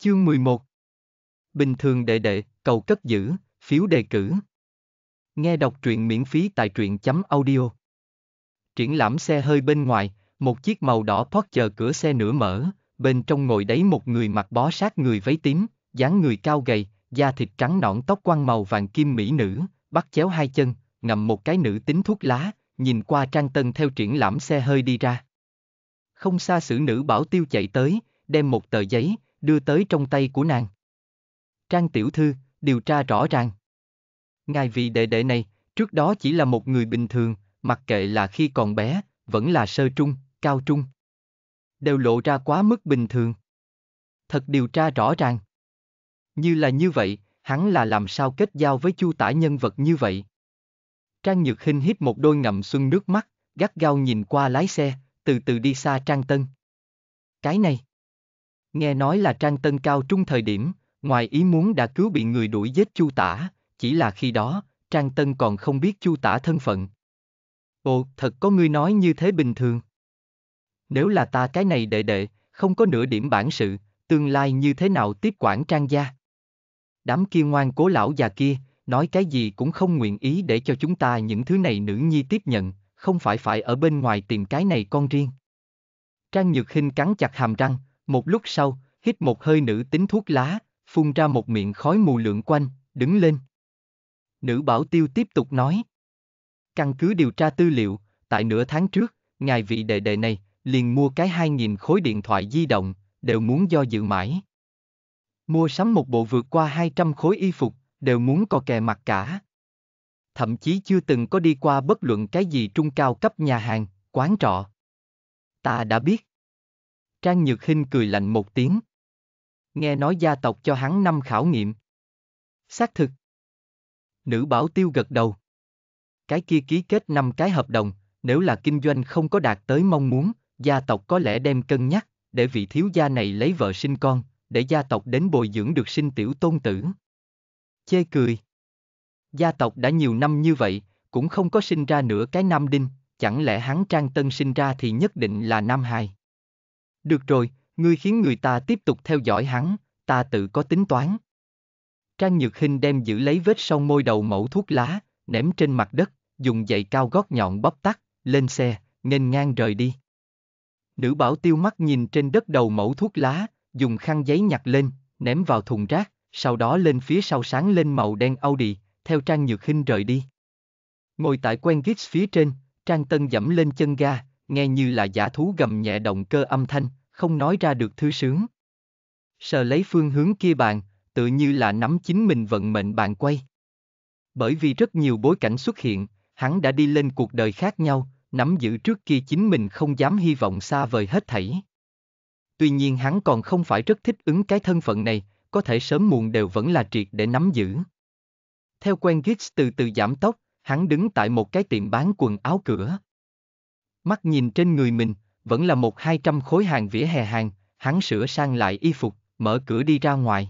Chương 11 Bình thường đệ đệ, cầu cất giữ, phiếu đề cử. Nghe đọc truyện miễn phí tại truyện chấm audio. Triển lãm xe hơi bên ngoài, một chiếc màu đỏ thoát chờ cửa xe nửa mở, bên trong ngồi đấy một người mặc bó sát người váy tím, dáng người cao gầy, da thịt trắng nõn tóc quăn màu vàng kim mỹ nữ, bắt chéo hai chân, ngậm một cái nữ tính thuốc lá, nhìn qua trang tân theo triển lãm xe hơi đi ra. Không xa xử nữ bảo tiêu chạy tới, đem một tờ giấy, đưa tới trong tay của nàng. Trang tiểu thư, điều tra rõ ràng. Ngài vị đệ đệ này, trước đó chỉ là một người bình thường, mặc kệ là khi còn bé, vẫn là sơ trung, cao trung. Đều lộ ra quá mức bình thường. Thật điều tra rõ ràng. Như là như vậy, hắn là làm sao kết giao với chu tả nhân vật như vậy. Trang Nhược Hinh hít một đôi ngậm xuân nước mắt, gắt gao nhìn qua lái xe, từ từ đi xa Trang Tân. Cái này. Nghe nói là Trang Tân cao trung thời điểm, ngoài ý muốn đã cứu bị người đuổi giết Chu Tả, chỉ là khi đó, Trang Tân còn không biết Chu Tả thân phận. Ồ, thật có ngươi nói như thế bình thường. Nếu là ta cái này đệ đệ, không có nửa điểm bản sự, tương lai như thế nào tiếp quản Trang gia? Đám kia ngoan cố lão già kia, nói cái gì cũng không nguyện ý để cho chúng ta những thứ này nữ nhi tiếp nhận, không phải phải ở bên ngoài tìm cái này con riêng. Trang Nhược Hinh cắn chặt hàm răng, một lúc sau, hít một hơi nữ tính thuốc lá, phun ra một miệng khói mù lượn quanh, đứng lên. Nữ bảo tiêu tiếp tục nói. Căn cứ điều tra tư liệu, tại nửa tháng trước, ngài vị đệ đệ này liền mua cái 2.000 khối điện thoại di động, đều muốn do dự mãi. Mua sắm một bộ vượt qua 200 khối y phục, đều muốn co kè mặt cả. Thậm chí chưa từng có đi qua bất luận cái gì trung cao cấp nhà hàng, quán trọ. Ta đã biết. Trang Nhược Hinh cười lạnh một tiếng. Nghe nói gia tộc cho hắn năm khảo nghiệm. Xác thực. Nữ bảo tiêu gật đầu. Cái kia ký kết năm cái hợp đồng, nếu là kinh doanh không có đạt tới mong muốn, gia tộc có lẽ đem cân nhắc, để vị thiếu gia này lấy vợ sinh con, để gia tộc đến bồi dưỡng được sinh tiểu tôn tử. Chê cười. Gia tộc đã nhiều năm như vậy, cũng không có sinh ra nửa cái nam đinh, chẳng lẽ hắn trang tân sinh ra thì nhất định là nam hài. Được rồi, ngươi khiến người ta tiếp tục theo dõi hắn, ta tự có tính toán. Trang Nhược Hinh đem giữ lấy vết sau môi đầu mẫu thuốc lá, ném trên mặt đất, dùng giày cao gót nhọn bóp tắt, lên xe, nghênh ngang rời đi. Nữ bảo tiêu mắt nhìn trên đất đầu mẫu thuốc lá, dùng khăn giấy nhặt lên, ném vào thùng rác, sau đó lên phía sau sáng lên màu đen Audi, theo Trang Nhược Hinh rời đi. Ngồi tại quen ghít phía trên, Trang Tân dẫm lên chân ga, nghe như là giả thú gầm nhẹ động cơ âm thanh, không nói ra được thứ sướng. Sờ lấy phương hướng kia bạn, tự như là nắm chính mình vận mệnh bạn quay. Bởi vì rất nhiều bối cảnh xuất hiện, hắn đã đi lên cuộc đời khác nhau, nắm giữ trước kia chính mình không dám hy vọng xa vời hết thảy. Tuy nhiên hắn còn không phải rất thích ứng cái thân phận này, có thể sớm muộn đều vẫn là triệt để nắm giữ. Theo quen Giggs từ từ giảm tốc, hắn đứng tại một cái tiệm bán quần áo cửa. Mắt nhìn trên người mình, vẫn là một hai trăm khối hàng vỉa hè hàng, hắn sửa sang lại y phục, mở cửa đi ra ngoài.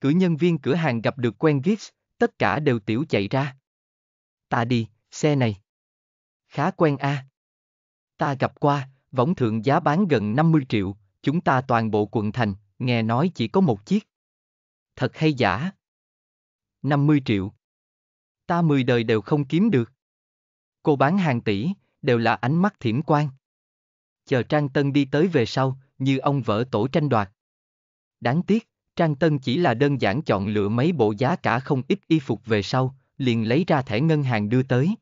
Cửa nhân viên cửa hàng gặp được quen Gibbs, tất cả đều tiểu chạy ra. Ta đi, xe này. Khá quen a. À. Ta gặp qua, võng thượng giá bán gần 50 triệu, chúng ta toàn bộ quận thành, nghe nói chỉ có một chiếc. Thật hay giả? 50 triệu. Ta mười đời đều không kiếm được. Cô bán hàng tỷ, đều là ánh mắt thiểm quan chờ Trang Tân đi tới về sau, như ông vỡ tổ tranh đoạt. Đáng tiếc, Trang Tân chỉ là đơn giản chọn lựa mấy bộ giá cả không ít y phục về sau, liền lấy ra thẻ ngân hàng đưa tới.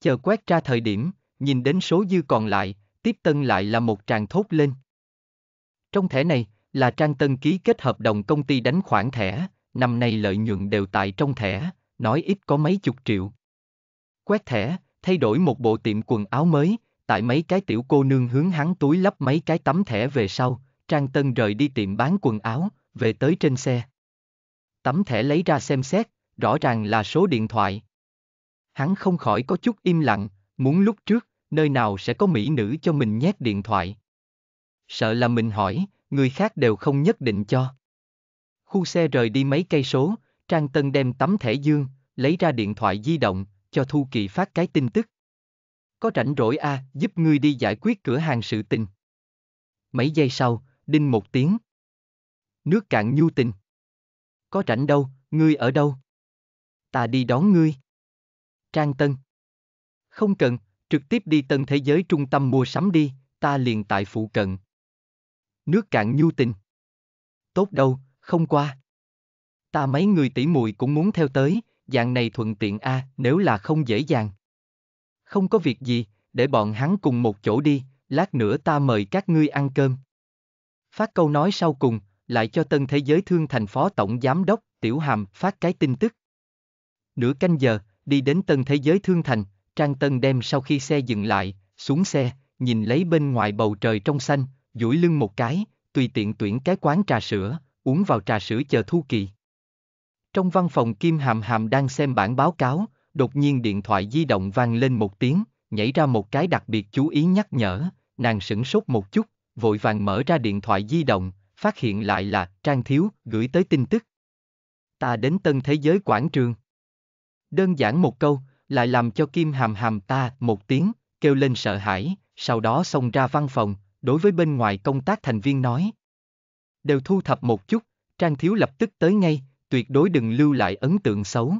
Chờ quét ra thời điểm, nhìn đến số dư còn lại, tiếp tân lại là một tràng thốt lên. Trong thẻ này, là Trang Tân ký kết hợp đồng công ty đánh khoản thẻ, năm nay lợi nhuận đều tại trong thẻ, nói ít có mấy chục triệu. Quét thẻ, thay đổi một bộ tiệm quần áo mới, tại mấy cái tiểu cô nương hướng hắn túi lấp mấy cái tấm thẻ về sau, Trang Tân rời đi tiệm bán quần áo, về tới trên xe. Tấm thẻ lấy ra xem xét, rõ ràng là số điện thoại. Hắn không khỏi có chút im lặng, muốn lúc trước, nơi nào sẽ có mỹ nữ cho mình nhét điện thoại. Sợ là mình hỏi, người khác đều không nhất định cho. Khu xe rời đi mấy cây số, Trang Tân đem tấm thẻ dương, lấy ra điện thoại di động, cho Thu Kỳ phát cái tin tức có rảnh rỗi a, à, giúp ngươi đi giải quyết cửa hàng sự tình. Mấy giây sau, đinh một tiếng. Nước cạn nhu tình. Có rảnh đâu, ngươi ở đâu? Ta đi đón ngươi. Trang Tân. Không cần, trực tiếp đi tân thế giới trung tâm mua sắm đi, ta liền tại phụ cận. Nước cạn nhu tình. Tốt đâu, không qua. Ta mấy người tỷ muội cũng muốn theo tới, dạng này thuận tiện a, à, nếu là không dễ dàng không có việc gì, để bọn hắn cùng một chỗ đi, lát nữa ta mời các ngươi ăn cơm. Phát câu nói sau cùng, lại cho tân thế giới thương thành phó tổng giám đốc, Tiểu Hàm phát cái tin tức. Nửa canh giờ, đi đến tân thế giới thương thành, Trang Tân đem sau khi xe dừng lại, xuống xe, nhìn lấy bên ngoài bầu trời trong xanh, duỗi lưng một cái, tùy tiện tuyển cái quán trà sữa, uống vào trà sữa chờ thu kỳ. Trong văn phòng Kim Hàm Hàm đang xem bản báo cáo, Đột nhiên điện thoại di động vang lên một tiếng, nhảy ra một cái đặc biệt chú ý nhắc nhở, nàng sửng sốt một chút, vội vàng mở ra điện thoại di động, phát hiện lại là Trang Thiếu gửi tới tin tức. Ta đến tân thế giới quảng trường. Đơn giản một câu, lại làm cho Kim Hàm Hàm ta một tiếng, kêu lên sợ hãi, sau đó xông ra văn phòng, đối với bên ngoài công tác thành viên nói. Đều thu thập một chút, Trang Thiếu lập tức tới ngay, tuyệt đối đừng lưu lại ấn tượng xấu.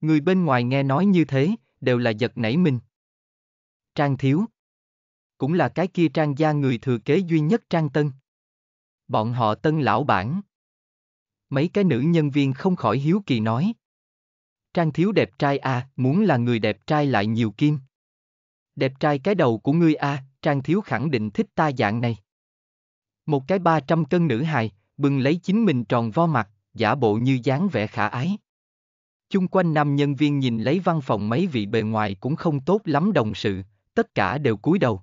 Người bên ngoài nghe nói như thế, đều là giật nảy mình. Trang Thiếu Cũng là cái kia Trang gia người thừa kế duy nhất Trang Tân. Bọn họ Tân lão bản. Mấy cái nữ nhân viên không khỏi hiếu kỳ nói. Trang Thiếu đẹp trai à, muốn là người đẹp trai lại nhiều kim. Đẹp trai cái đầu của ngươi à, Trang Thiếu khẳng định thích ta dạng này. Một cái 300 cân nữ hài, bừng lấy chính mình tròn vo mặt, giả bộ như dáng vẻ khả ái. Chung quanh nam nhân viên nhìn lấy văn phòng mấy vị bề ngoài cũng không tốt lắm đồng sự, tất cả đều cúi đầu.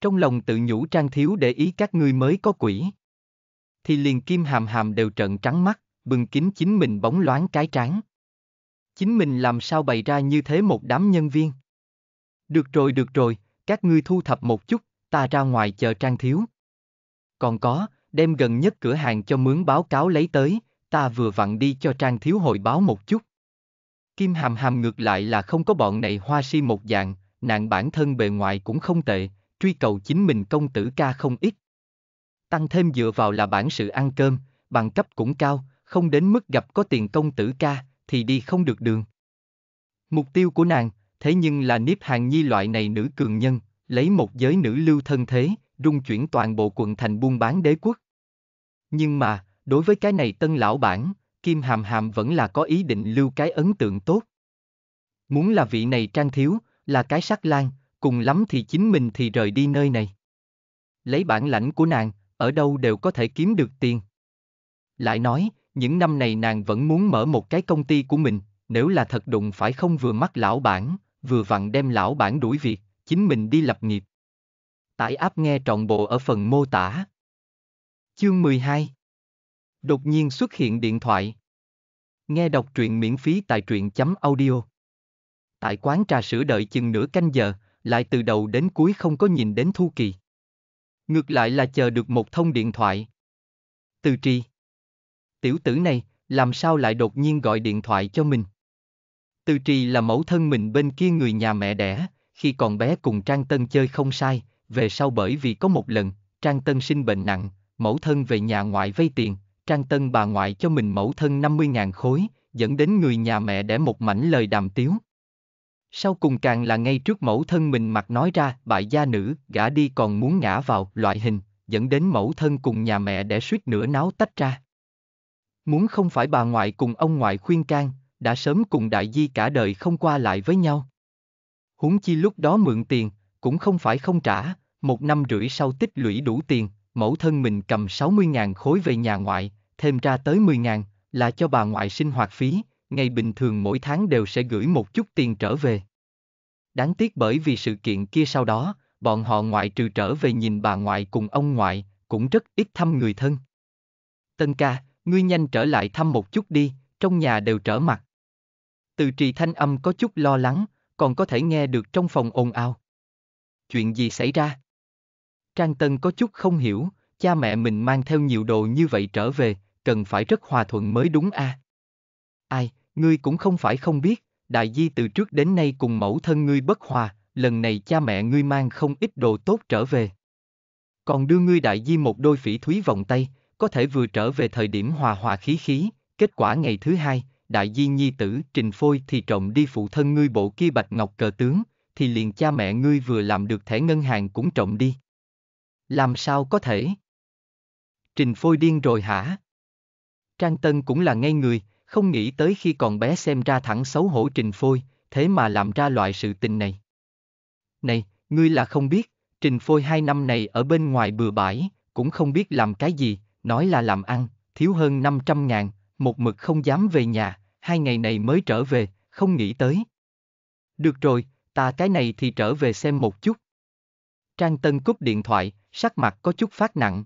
Trong lòng tự nhủ trang thiếu để ý các ngươi mới có quỷ. Thì liền kim hàm hàm đều trợn trắng mắt, bừng kín chính mình bóng loáng cái trán. Chính mình làm sao bày ra như thế một đám nhân viên. Được rồi được rồi, các ngươi thu thập một chút, ta ra ngoài chờ trang thiếu. Còn có, đem gần nhất cửa hàng cho mướn báo cáo lấy tới, ta vừa vặn đi cho trang thiếu hội báo một chút. Kim hàm hàm ngược lại là không có bọn này hoa si một dạng, nàng bản thân bề ngoài cũng không tệ, truy cầu chính mình công tử ca không ít. Tăng thêm dựa vào là bản sự ăn cơm, bằng cấp cũng cao, không đến mức gặp có tiền công tử ca, thì đi không được đường. Mục tiêu của nàng, thế nhưng là nếp hàng nhi loại này nữ cường nhân, lấy một giới nữ lưu thân thế, rung chuyển toàn bộ quận thành buôn bán đế quốc. Nhưng mà, Đối với cái này tân lão bản, Kim Hàm Hàm vẫn là có ý định lưu cái ấn tượng tốt. Muốn là vị này trang thiếu, là cái sắc lan, cùng lắm thì chính mình thì rời đi nơi này. Lấy bản lãnh của nàng, ở đâu đều có thể kiếm được tiền. Lại nói, những năm này nàng vẫn muốn mở một cái công ty của mình, nếu là thật đụng phải không vừa mắc lão bản, vừa vặn đem lão bản đuổi việc, chính mình đi lập nghiệp. Tải áp nghe trọn bộ ở phần mô tả. Chương 12 Đột nhiên xuất hiện điện thoại. Nghe đọc truyện miễn phí tại truyện chấm audio. Tại quán trà sữa đợi chừng nửa canh giờ, lại từ đầu đến cuối không có nhìn đến Thu Kỳ. Ngược lại là chờ được một thông điện thoại. Từ tri. Tiểu tử này, làm sao lại đột nhiên gọi điện thoại cho mình? Từ trì là mẫu thân mình bên kia người nhà mẹ đẻ, khi còn bé cùng Trang Tân chơi không sai, về sau bởi vì có một lần, Trang Tân sinh bệnh nặng, mẫu thân về nhà ngoại vay tiền, Trang Tân bà ngoại cho mình mẫu thân 50.000 khối, dẫn đến người nhà mẹ để một mảnh lời đàm tiếu. Sau cùng càng là ngay trước mẫu thân mình mặc nói ra, bại gia nữ, gã đi còn muốn ngã vào, loại hình, dẫn đến mẫu thân cùng nhà mẹ để suýt nửa náo tách ra. Muốn không phải bà ngoại cùng ông ngoại khuyên can, đã sớm cùng đại di cả đời không qua lại với nhau. Huống chi lúc đó mượn tiền, cũng không phải không trả, một năm rưỡi sau tích lũy đủ tiền, mẫu thân mình cầm 60.000 khối về nhà ngoại, thêm ra tới 10 000 là cho bà ngoại sinh hoạt phí, ngày bình thường mỗi tháng đều sẽ gửi một chút tiền trở về. Đáng tiếc bởi vì sự kiện kia sau đó, bọn họ ngoại trừ trở về nhìn bà ngoại cùng ông ngoại, cũng rất ít thăm người thân. Tân ca, ngươi nhanh trở lại thăm một chút đi, trong nhà đều trở mặt. Từ trì thanh âm có chút lo lắng, còn có thể nghe được trong phòng ồn ào. Chuyện gì xảy ra? Trang Tân có chút không hiểu, cha mẹ mình mang theo nhiều đồ như vậy trở về, cần phải rất hòa thuận mới đúng a. À? Ai, ngươi cũng không phải không biết, đại di từ trước đến nay cùng mẫu thân ngươi bất hòa, lần này cha mẹ ngươi mang không ít đồ tốt trở về. Còn đưa ngươi đại di một đôi phỉ thúy vòng tay, có thể vừa trở về thời điểm hòa hòa khí khí, kết quả ngày thứ hai, đại di nhi tử trình phôi thì trộm đi phụ thân ngươi bộ kia bạch ngọc cờ tướng, thì liền cha mẹ ngươi vừa làm được thẻ ngân hàng cũng trộm đi. Làm sao có thể? Trình phôi điên rồi hả? Trang Tân cũng là ngay người, không nghĩ tới khi còn bé xem ra thẳng xấu hổ Trình Phôi, thế mà làm ra loại sự tình này. Này, ngươi là không biết, Trình Phôi hai năm này ở bên ngoài bừa bãi, cũng không biết làm cái gì, nói là làm ăn, thiếu hơn 500 ngàn, một mực không dám về nhà, hai ngày này mới trở về, không nghĩ tới. Được rồi, ta cái này thì trở về xem một chút. Trang Tân cúp điện thoại, sắc mặt có chút phát nặng.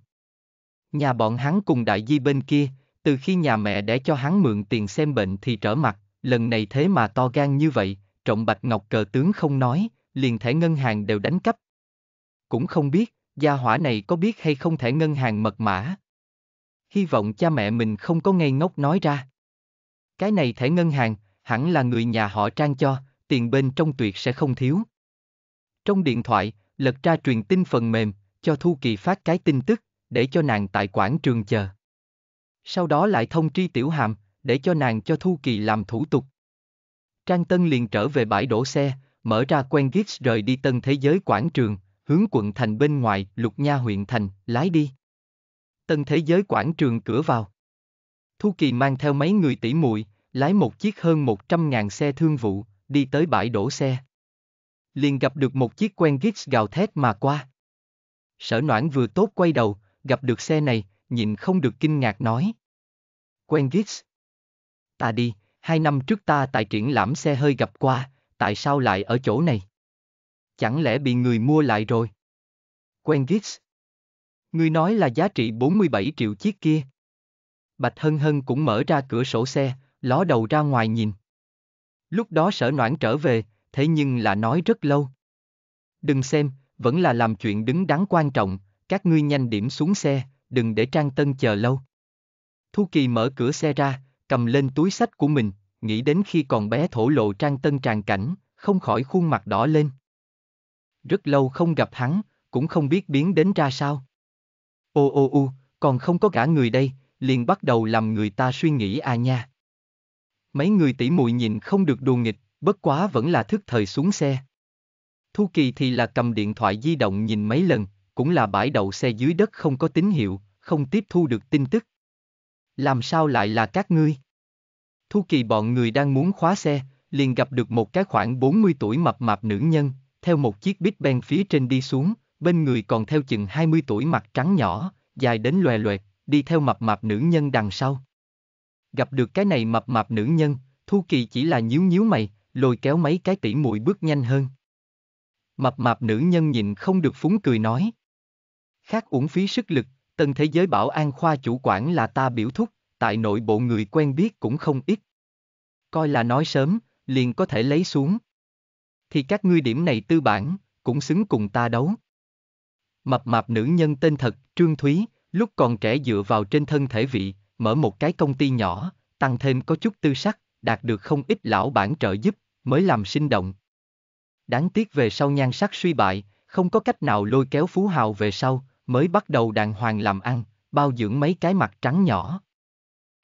Nhà bọn hắn cùng đại di bên kia, từ khi nhà mẹ để cho hắn mượn tiền xem bệnh thì trở mặt, lần này thế mà to gan như vậy, trọng bạch ngọc cờ tướng không nói, liền thẻ ngân hàng đều đánh cắp. Cũng không biết, gia hỏa này có biết hay không thẻ ngân hàng mật mã. Hy vọng cha mẹ mình không có ngây ngốc nói ra. Cái này thẻ ngân hàng, hẳn là người nhà họ trang cho, tiền bên trong tuyệt sẽ không thiếu. Trong điện thoại, lật ra truyền tin phần mềm, cho Thu Kỳ phát cái tin tức, để cho nàng tại quảng trường chờ sau đó lại thông tri tiểu hàm, để cho nàng cho Thu Kỳ làm thủ tục. Trang Tân liền trở về bãi đổ xe, mở ra quen Gix rời đi tân thế giới quảng trường, hướng quận thành bên ngoài, lục nha huyện thành, lái đi. Tân thế giới quảng trường cửa vào. Thu Kỳ mang theo mấy người tỉ muội, lái một chiếc hơn 100 ngàn xe thương vụ, đi tới bãi đổ xe. Liền gặp được một chiếc quen Gix gào thét mà qua. Sở noãn vừa tốt quay đầu, gặp được xe này, nhìn không được kinh ngạc nói. Quen Giggs. Ta đi, hai năm trước ta tại triển lãm xe hơi gặp qua, tại sao lại ở chỗ này? Chẳng lẽ bị người mua lại rồi? Quen Giggs. người nói là giá trị 47 triệu chiếc kia. Bạch Hân Hân cũng mở ra cửa sổ xe, ló đầu ra ngoài nhìn. Lúc đó sở noãn trở về, thế nhưng là nói rất lâu. Đừng xem, vẫn là làm chuyện đứng đắn quan trọng, các ngươi nhanh điểm xuống xe, đừng để Trang Tân chờ lâu. Thu Kỳ mở cửa xe ra, cầm lên túi sách của mình, nghĩ đến khi còn bé thổ lộ Trang Tân tràn cảnh, không khỏi khuôn mặt đỏ lên. Rất lâu không gặp hắn, cũng không biết biến đến ra sao. Ô ô u, còn không có cả người đây, liền bắt đầu làm người ta suy nghĩ à nha. Mấy người tỉ muội nhìn không được đùa nghịch, bất quá vẫn là thức thời xuống xe. Thu Kỳ thì là cầm điện thoại di động nhìn mấy lần, cũng là bãi đậu xe dưới đất không có tín hiệu, không tiếp thu được tin tức. Làm sao lại là các ngươi? Thu Kỳ bọn người đang muốn khóa xe, liền gặp được một cái khoảng 40 tuổi mập mạp nữ nhân, theo một chiếc bít ben phía trên đi xuống, bên người còn theo chừng 20 tuổi mặt trắng nhỏ, dài đến loè loẹt, đi theo mập mạp nữ nhân đằng sau. Gặp được cái này mập mạp nữ nhân, Thu Kỳ chỉ là nhíu nhíu mày, lôi kéo mấy cái tỉ muội bước nhanh hơn. Mập mạp nữ nhân nhìn không được phúng cười nói. Khác uổng phí sức lực, tân thế giới bảo an khoa chủ quản là ta biểu thúc, tại nội bộ người quen biết cũng không ít. Coi là nói sớm, liền có thể lấy xuống. Thì các ngươi điểm này tư bản, cũng xứng cùng ta đấu. Mập mạp nữ nhân tên thật, Trương Thúy, lúc còn trẻ dựa vào trên thân thể vị, mở một cái công ty nhỏ, tăng thêm có chút tư sắc, đạt được không ít lão bản trợ giúp, mới làm sinh động. Đáng tiếc về sau nhan sắc suy bại, không có cách nào lôi kéo phú hào về sau, mới bắt đầu đàng hoàng làm ăn, bao dưỡng mấy cái mặt trắng nhỏ.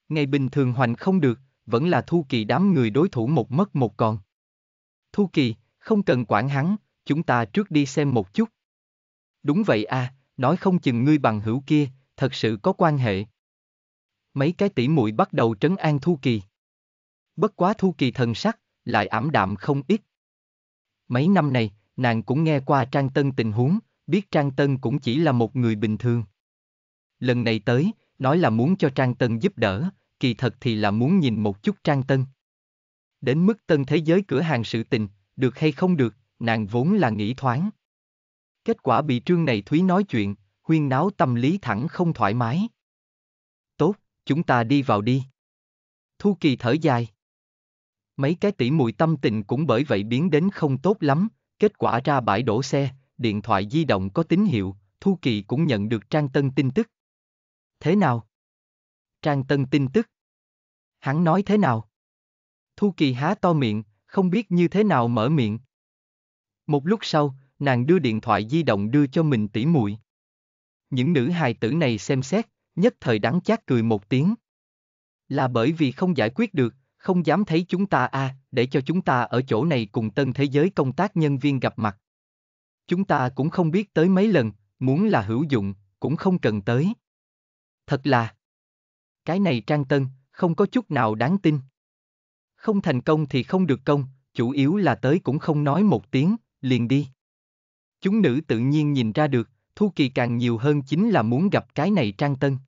Ngày bình thường hoành không được, vẫn là Thu Kỳ đám người đối thủ một mất một còn. Thu Kỳ, không cần quản hắn, chúng ta trước đi xem một chút. Đúng vậy à, nói không chừng ngươi bằng hữu kia, thật sự có quan hệ. Mấy cái tỉ muội bắt đầu trấn an Thu Kỳ. Bất quá Thu Kỳ thần sắc, lại ảm đạm không ít. Mấy năm này, nàng cũng nghe qua Trang Tân tình huống, biết Trang Tân cũng chỉ là một người bình thường. Lần này tới, nói là muốn cho Trang Tân giúp đỡ, kỳ thật thì là muốn nhìn một chút Trang Tân. Đến mức tân thế giới cửa hàng sự tình, được hay không được, nàng vốn là nghĩ thoáng. Kết quả bị trương này Thúy nói chuyện, huyên náo tâm lý thẳng không thoải mái. Tốt, chúng ta đi vào đi. Thu Kỳ thở dài. Mấy cái tỉ mùi tâm tình cũng bởi vậy biến đến không tốt lắm, kết quả ra bãi đổ xe, điện thoại di động có tín hiệu, Thu Kỳ cũng nhận được Trang Tân tin tức. Thế nào? Trang Tân tin tức. Hắn nói thế nào? Thu Kỳ há to miệng, không biết như thế nào mở miệng. Một lúc sau, nàng đưa điện thoại di động đưa cho mình tỉ muội. Những nữ hài tử này xem xét, nhất thời đáng chát cười một tiếng. Là bởi vì không giải quyết được, không dám thấy chúng ta a, à, để cho chúng ta ở chỗ này cùng tân thế giới công tác nhân viên gặp mặt chúng ta cũng không biết tới mấy lần, muốn là hữu dụng, cũng không cần tới. Thật là, cái này Trang Tân, không có chút nào đáng tin. Không thành công thì không được công, chủ yếu là tới cũng không nói một tiếng, liền đi. Chúng nữ tự nhiên nhìn ra được, Thu Kỳ càng nhiều hơn chính là muốn gặp cái này Trang Tân.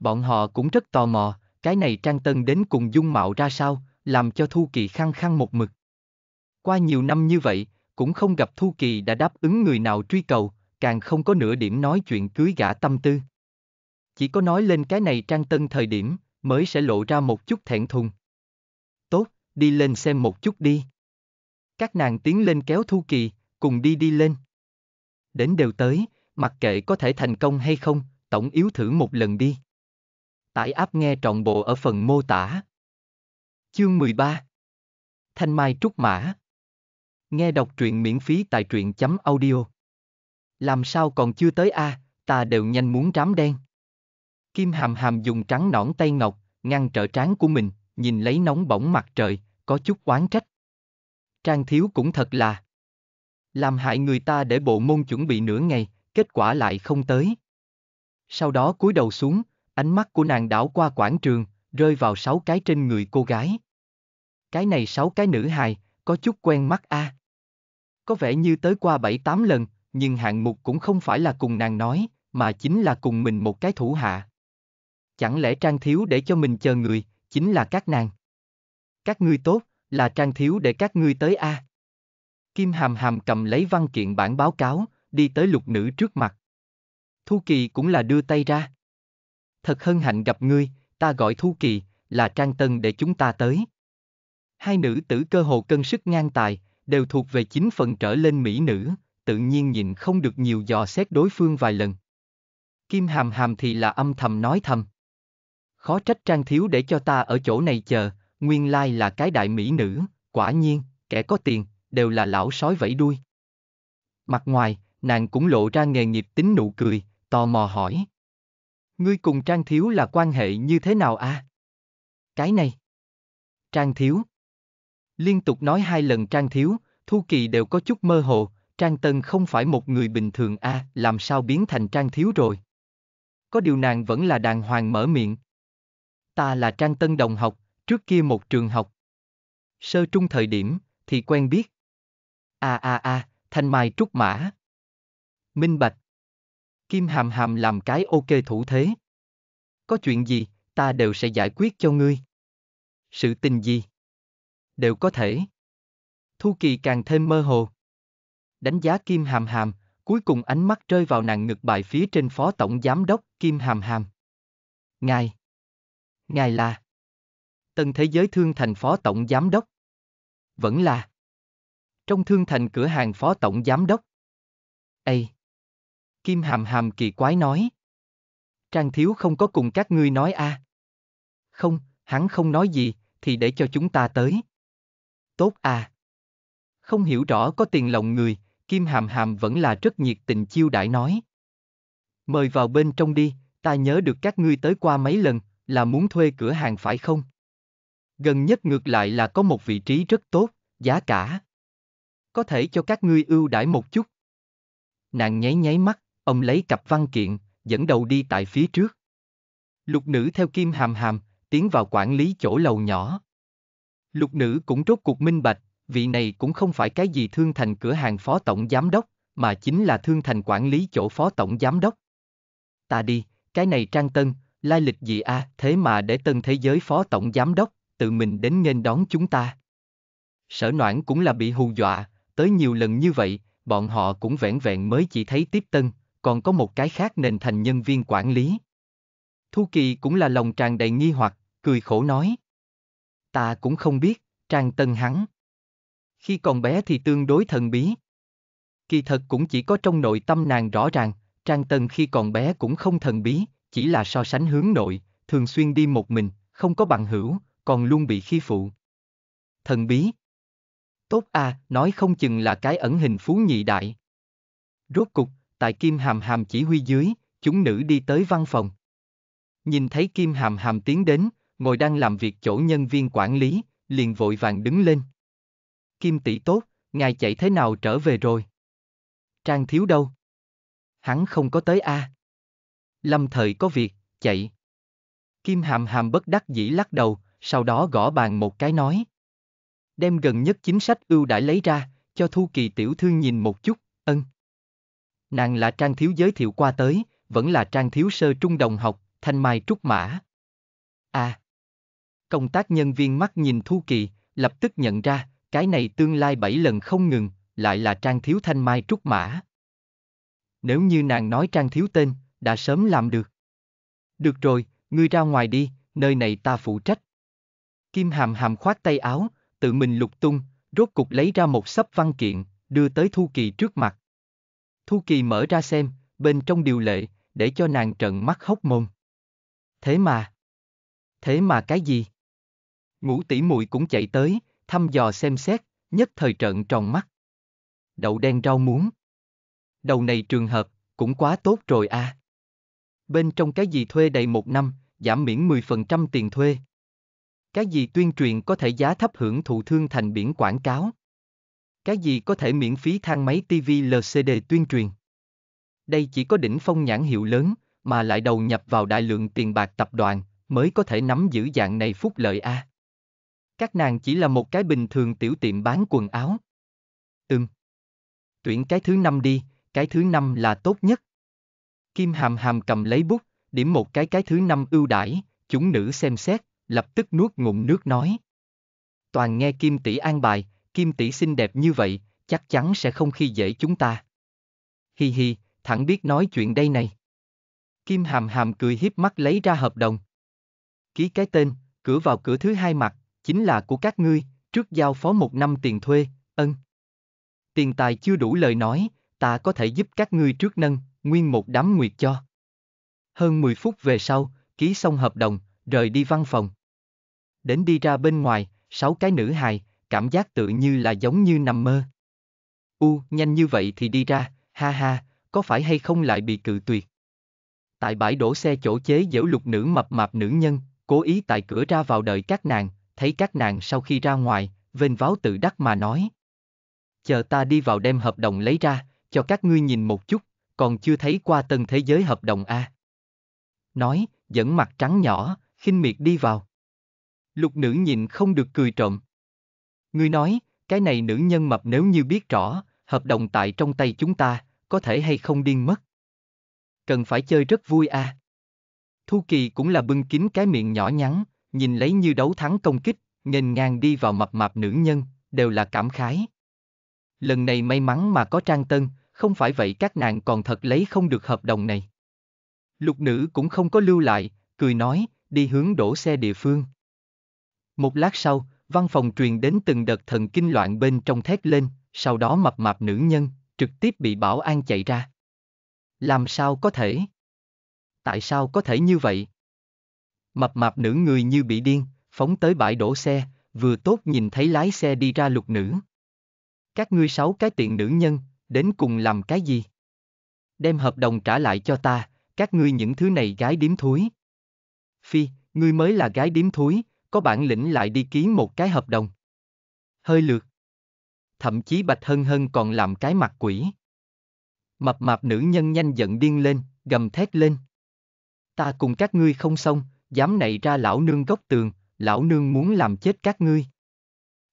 Bọn họ cũng rất tò mò, cái này Trang Tân đến cùng dung mạo ra sao, làm cho Thu Kỳ khăng khăng một mực. Qua nhiều năm như vậy, cũng không gặp Thu Kỳ đã đáp ứng người nào truy cầu, càng không có nửa điểm nói chuyện cưới gả tâm tư. Chỉ có nói lên cái này trang tân thời điểm, mới sẽ lộ ra một chút thẹn thùng. Tốt, đi lên xem một chút đi. Các nàng tiến lên kéo Thu Kỳ, cùng đi đi lên. Đến đều tới, mặc kệ có thể thành công hay không, tổng yếu thử một lần đi. Tải áp nghe trọn bộ ở phần mô tả. Chương 13 Thanh Mai Trúc Mã Nghe đọc truyện miễn phí tại truyện chấm audio. Làm sao còn chưa tới a, à, ta đều nhanh muốn trám đen. Kim hàm hàm dùng trắng nõn tay ngọc, ngăn trở trán của mình, nhìn lấy nóng bỏng mặt trời, có chút oán trách. Trang thiếu cũng thật là. Làm hại người ta để bộ môn chuẩn bị nửa ngày, kết quả lại không tới. Sau đó cúi đầu xuống, ánh mắt của nàng đảo qua quảng trường, rơi vào sáu cái trên người cô gái. Cái này sáu cái nữ hài, có chút quen mắt a. À có vẻ như tới qua 7-8 lần, nhưng hạng mục cũng không phải là cùng nàng nói, mà chính là cùng mình một cái thủ hạ. Chẳng lẽ Trang Thiếu để cho mình chờ người, chính là các nàng. Các ngươi tốt, là Trang Thiếu để các ngươi tới a. Kim Hàm Hàm cầm lấy văn kiện bản báo cáo, đi tới lục nữ trước mặt. Thu Kỳ cũng là đưa tay ra. Thật hân hạnh gặp ngươi, ta gọi Thu Kỳ, là Trang Tân để chúng ta tới. Hai nữ tử cơ hồ cân sức ngang tài, đều thuộc về chính phần trở lên mỹ nữ, tự nhiên nhìn không được nhiều dò xét đối phương vài lần. Kim hàm hàm thì là âm thầm nói thầm. Khó trách trang thiếu để cho ta ở chỗ này chờ, nguyên lai là cái đại mỹ nữ, quả nhiên, kẻ có tiền, đều là lão sói vẫy đuôi. Mặt ngoài, nàng cũng lộ ra nghề nghiệp tính nụ cười, tò mò hỏi. Ngươi cùng Trang Thiếu là quan hệ như thế nào a? À? Cái này. Trang Thiếu, Liên tục nói hai lần Trang Thiếu, Thu Kỳ đều có chút mơ hồ, Trang Tân không phải một người bình thường a, à, làm sao biến thành Trang Thiếu rồi. Có điều nàng vẫn là đàng hoàng mở miệng. Ta là Trang Tân đồng học, trước kia một trường học. Sơ trung thời điểm, thì quen biết. a a a thanh mai trúc mã. Minh Bạch. Kim Hàm Hàm làm cái ok thủ thế. Có chuyện gì, ta đều sẽ giải quyết cho ngươi. Sự tình gì? đều có thể. Thu Kỳ càng thêm mơ hồ. Đánh giá Kim Hàm Hàm, cuối cùng ánh mắt rơi vào nàng ngực bài phía trên phó tổng giám đốc Kim Hàm Hàm. Ngài. Ngài là. Tân thế giới thương thành phó tổng giám đốc. Vẫn là. Trong thương thành cửa hàng phó tổng giám đốc. Ê. Kim Hàm Hàm kỳ quái nói. Trang Thiếu không có cùng các ngươi nói a. À. Không, hắn không nói gì, thì để cho chúng ta tới tốt à. Không hiểu rõ có tiền lòng người, Kim Hàm Hàm vẫn là rất nhiệt tình chiêu đãi nói. Mời vào bên trong đi, ta nhớ được các ngươi tới qua mấy lần, là muốn thuê cửa hàng phải không? Gần nhất ngược lại là có một vị trí rất tốt, giá cả. Có thể cho các ngươi ưu đãi một chút. Nàng nháy nháy mắt, ông lấy cặp văn kiện, dẫn đầu đi tại phía trước. Lục nữ theo kim hàm hàm, tiến vào quản lý chỗ lầu nhỏ. Lục nữ cũng rốt cuộc minh bạch, vị này cũng không phải cái gì thương thành cửa hàng phó tổng giám đốc, mà chính là thương thành quản lý chỗ phó tổng giám đốc. Ta đi, cái này trang tân, lai lịch gì a, à, thế mà để tân thế giới phó tổng giám đốc, tự mình đến nghênh đón chúng ta. Sở noãn cũng là bị hù dọa, tới nhiều lần như vậy, bọn họ cũng vẻn vẹn mới chỉ thấy tiếp tân, còn có một cái khác nền thành nhân viên quản lý. Thu Kỳ cũng là lòng tràn đầy nghi hoặc, cười khổ nói ta cũng không biết, Trang Tân hắn. Khi còn bé thì tương đối thần bí. Kỳ thật cũng chỉ có trong nội tâm nàng rõ ràng, Trang Tân khi còn bé cũng không thần bí, chỉ là so sánh hướng nội, thường xuyên đi một mình, không có bằng hữu, còn luôn bị khi phụ. Thần bí. Tốt à, nói không chừng là cái ẩn hình phú nhị đại. Rốt cục, tại Kim Hàm Hàm chỉ huy dưới, chúng nữ đi tới văn phòng. Nhìn thấy Kim Hàm Hàm tiến đến, ngồi đang làm việc chỗ nhân viên quản lý, liền vội vàng đứng lên. Kim tỷ tốt, ngài chạy thế nào trở về rồi? Trang thiếu đâu? Hắn không có tới a. À? Lâm thời có việc, chạy. Kim hàm hàm bất đắc dĩ lắc đầu, sau đó gõ bàn một cái nói. Đem gần nhất chính sách ưu đãi lấy ra, cho Thu Kỳ tiểu thư nhìn một chút, ân. Nàng là Trang Thiếu giới thiệu qua tới, vẫn là Trang Thiếu sơ trung đồng học, thanh mai trúc mã. À, Công tác nhân viên mắt nhìn Thu Kỳ, lập tức nhận ra, cái này tương lai bảy lần không ngừng, lại là Trang Thiếu Thanh Mai Trúc Mã. Nếu như nàng nói Trang Thiếu tên, đã sớm làm được. Được rồi, ngươi ra ngoài đi, nơi này ta phụ trách. Kim Hàm Hàm khoát tay áo, tự mình lục tung, rốt cục lấy ra một sấp văn kiện, đưa tới Thu Kỳ trước mặt. Thu Kỳ mở ra xem, bên trong điều lệ, để cho nàng trợn mắt hốc mồm. Thế mà. Thế mà cái gì? Ngũ tỷ muội cũng chạy tới, thăm dò xem xét, nhất thời trợn tròn mắt. Đậu đen rau muống. Đầu này trường hợp, cũng quá tốt rồi a. À. Bên trong cái gì thuê đầy một năm, giảm miễn 10% tiền thuê. Cái gì tuyên truyền có thể giá thấp hưởng thụ thương thành biển quảng cáo. Cái gì có thể miễn phí thang máy TV LCD tuyên truyền. Đây chỉ có đỉnh phong nhãn hiệu lớn, mà lại đầu nhập vào đại lượng tiền bạc tập đoàn, mới có thể nắm giữ dạng này phúc lợi A. À. Các nàng chỉ là một cái bình thường tiểu tiệm bán quần áo. Ừm. Tuyển cái thứ năm đi, cái thứ năm là tốt nhất. Kim hàm hàm cầm lấy bút, điểm một cái cái thứ năm ưu đãi, chúng nữ xem xét, lập tức nuốt ngụm nước nói. Toàn nghe Kim tỷ an bài, Kim tỷ xinh đẹp như vậy, chắc chắn sẽ không khi dễ chúng ta. Hi hi, thẳng biết nói chuyện đây này. Kim hàm hàm cười hiếp mắt lấy ra hợp đồng. Ký cái tên, cửa vào cửa thứ hai mặt, chính là của các ngươi, trước giao phó một năm tiền thuê, ân. Tiền tài chưa đủ lời nói, ta có thể giúp các ngươi trước nâng, nguyên một đám nguyệt cho. Hơn 10 phút về sau, ký xong hợp đồng, rời đi văn phòng. Đến đi ra bên ngoài, sáu cái nữ hài, cảm giác tự như là giống như nằm mơ. U, nhanh như vậy thì đi ra, ha ha, có phải hay không lại bị cự tuyệt. Tại bãi đổ xe chỗ chế giễu lục nữ mập mạp nữ nhân, cố ý tại cửa ra vào đợi các nàng, thấy các nàng sau khi ra ngoài, vênh váo tự đắc mà nói. Chờ ta đi vào đem hợp đồng lấy ra, cho các ngươi nhìn một chút, còn chưa thấy qua tân thế giới hợp đồng A. À. Nói, dẫn mặt trắng nhỏ, khinh miệt đi vào. Lục nữ nhìn không được cười trộm. Ngươi nói, cái này nữ nhân mập nếu như biết rõ, hợp đồng tại trong tay chúng ta, có thể hay không điên mất. Cần phải chơi rất vui a. À. Thu Kỳ cũng là bưng kín cái miệng nhỏ nhắn, nhìn lấy như đấu thắng công kích, nghênh ngang đi vào mập mạp nữ nhân, đều là cảm khái. Lần này may mắn mà có Trang Tân, không phải vậy các nàng còn thật lấy không được hợp đồng này. Lục nữ cũng không có lưu lại, cười nói, đi hướng đổ xe địa phương. Một lát sau, văn phòng truyền đến từng đợt thần kinh loạn bên trong thét lên, sau đó mập mạp nữ nhân, trực tiếp bị bảo an chạy ra. Làm sao có thể? Tại sao có thể như vậy? Mập mạp nữ người như bị điên, phóng tới bãi đổ xe, vừa tốt nhìn thấy lái xe đi ra lục nữ. Các ngươi sáu cái tiện nữ nhân, đến cùng làm cái gì? Đem hợp đồng trả lại cho ta, các ngươi những thứ này gái điếm thúi. Phi, ngươi mới là gái điếm thúi, có bản lĩnh lại đi ký một cái hợp đồng. Hơi lượt. Thậm chí Bạch Hân Hân còn làm cái mặt quỷ. Mập mạp nữ nhân nhanh giận điên lên, gầm thét lên. Ta cùng các ngươi không xong, dám nảy ra lão nương góc tường, lão nương muốn làm chết các ngươi.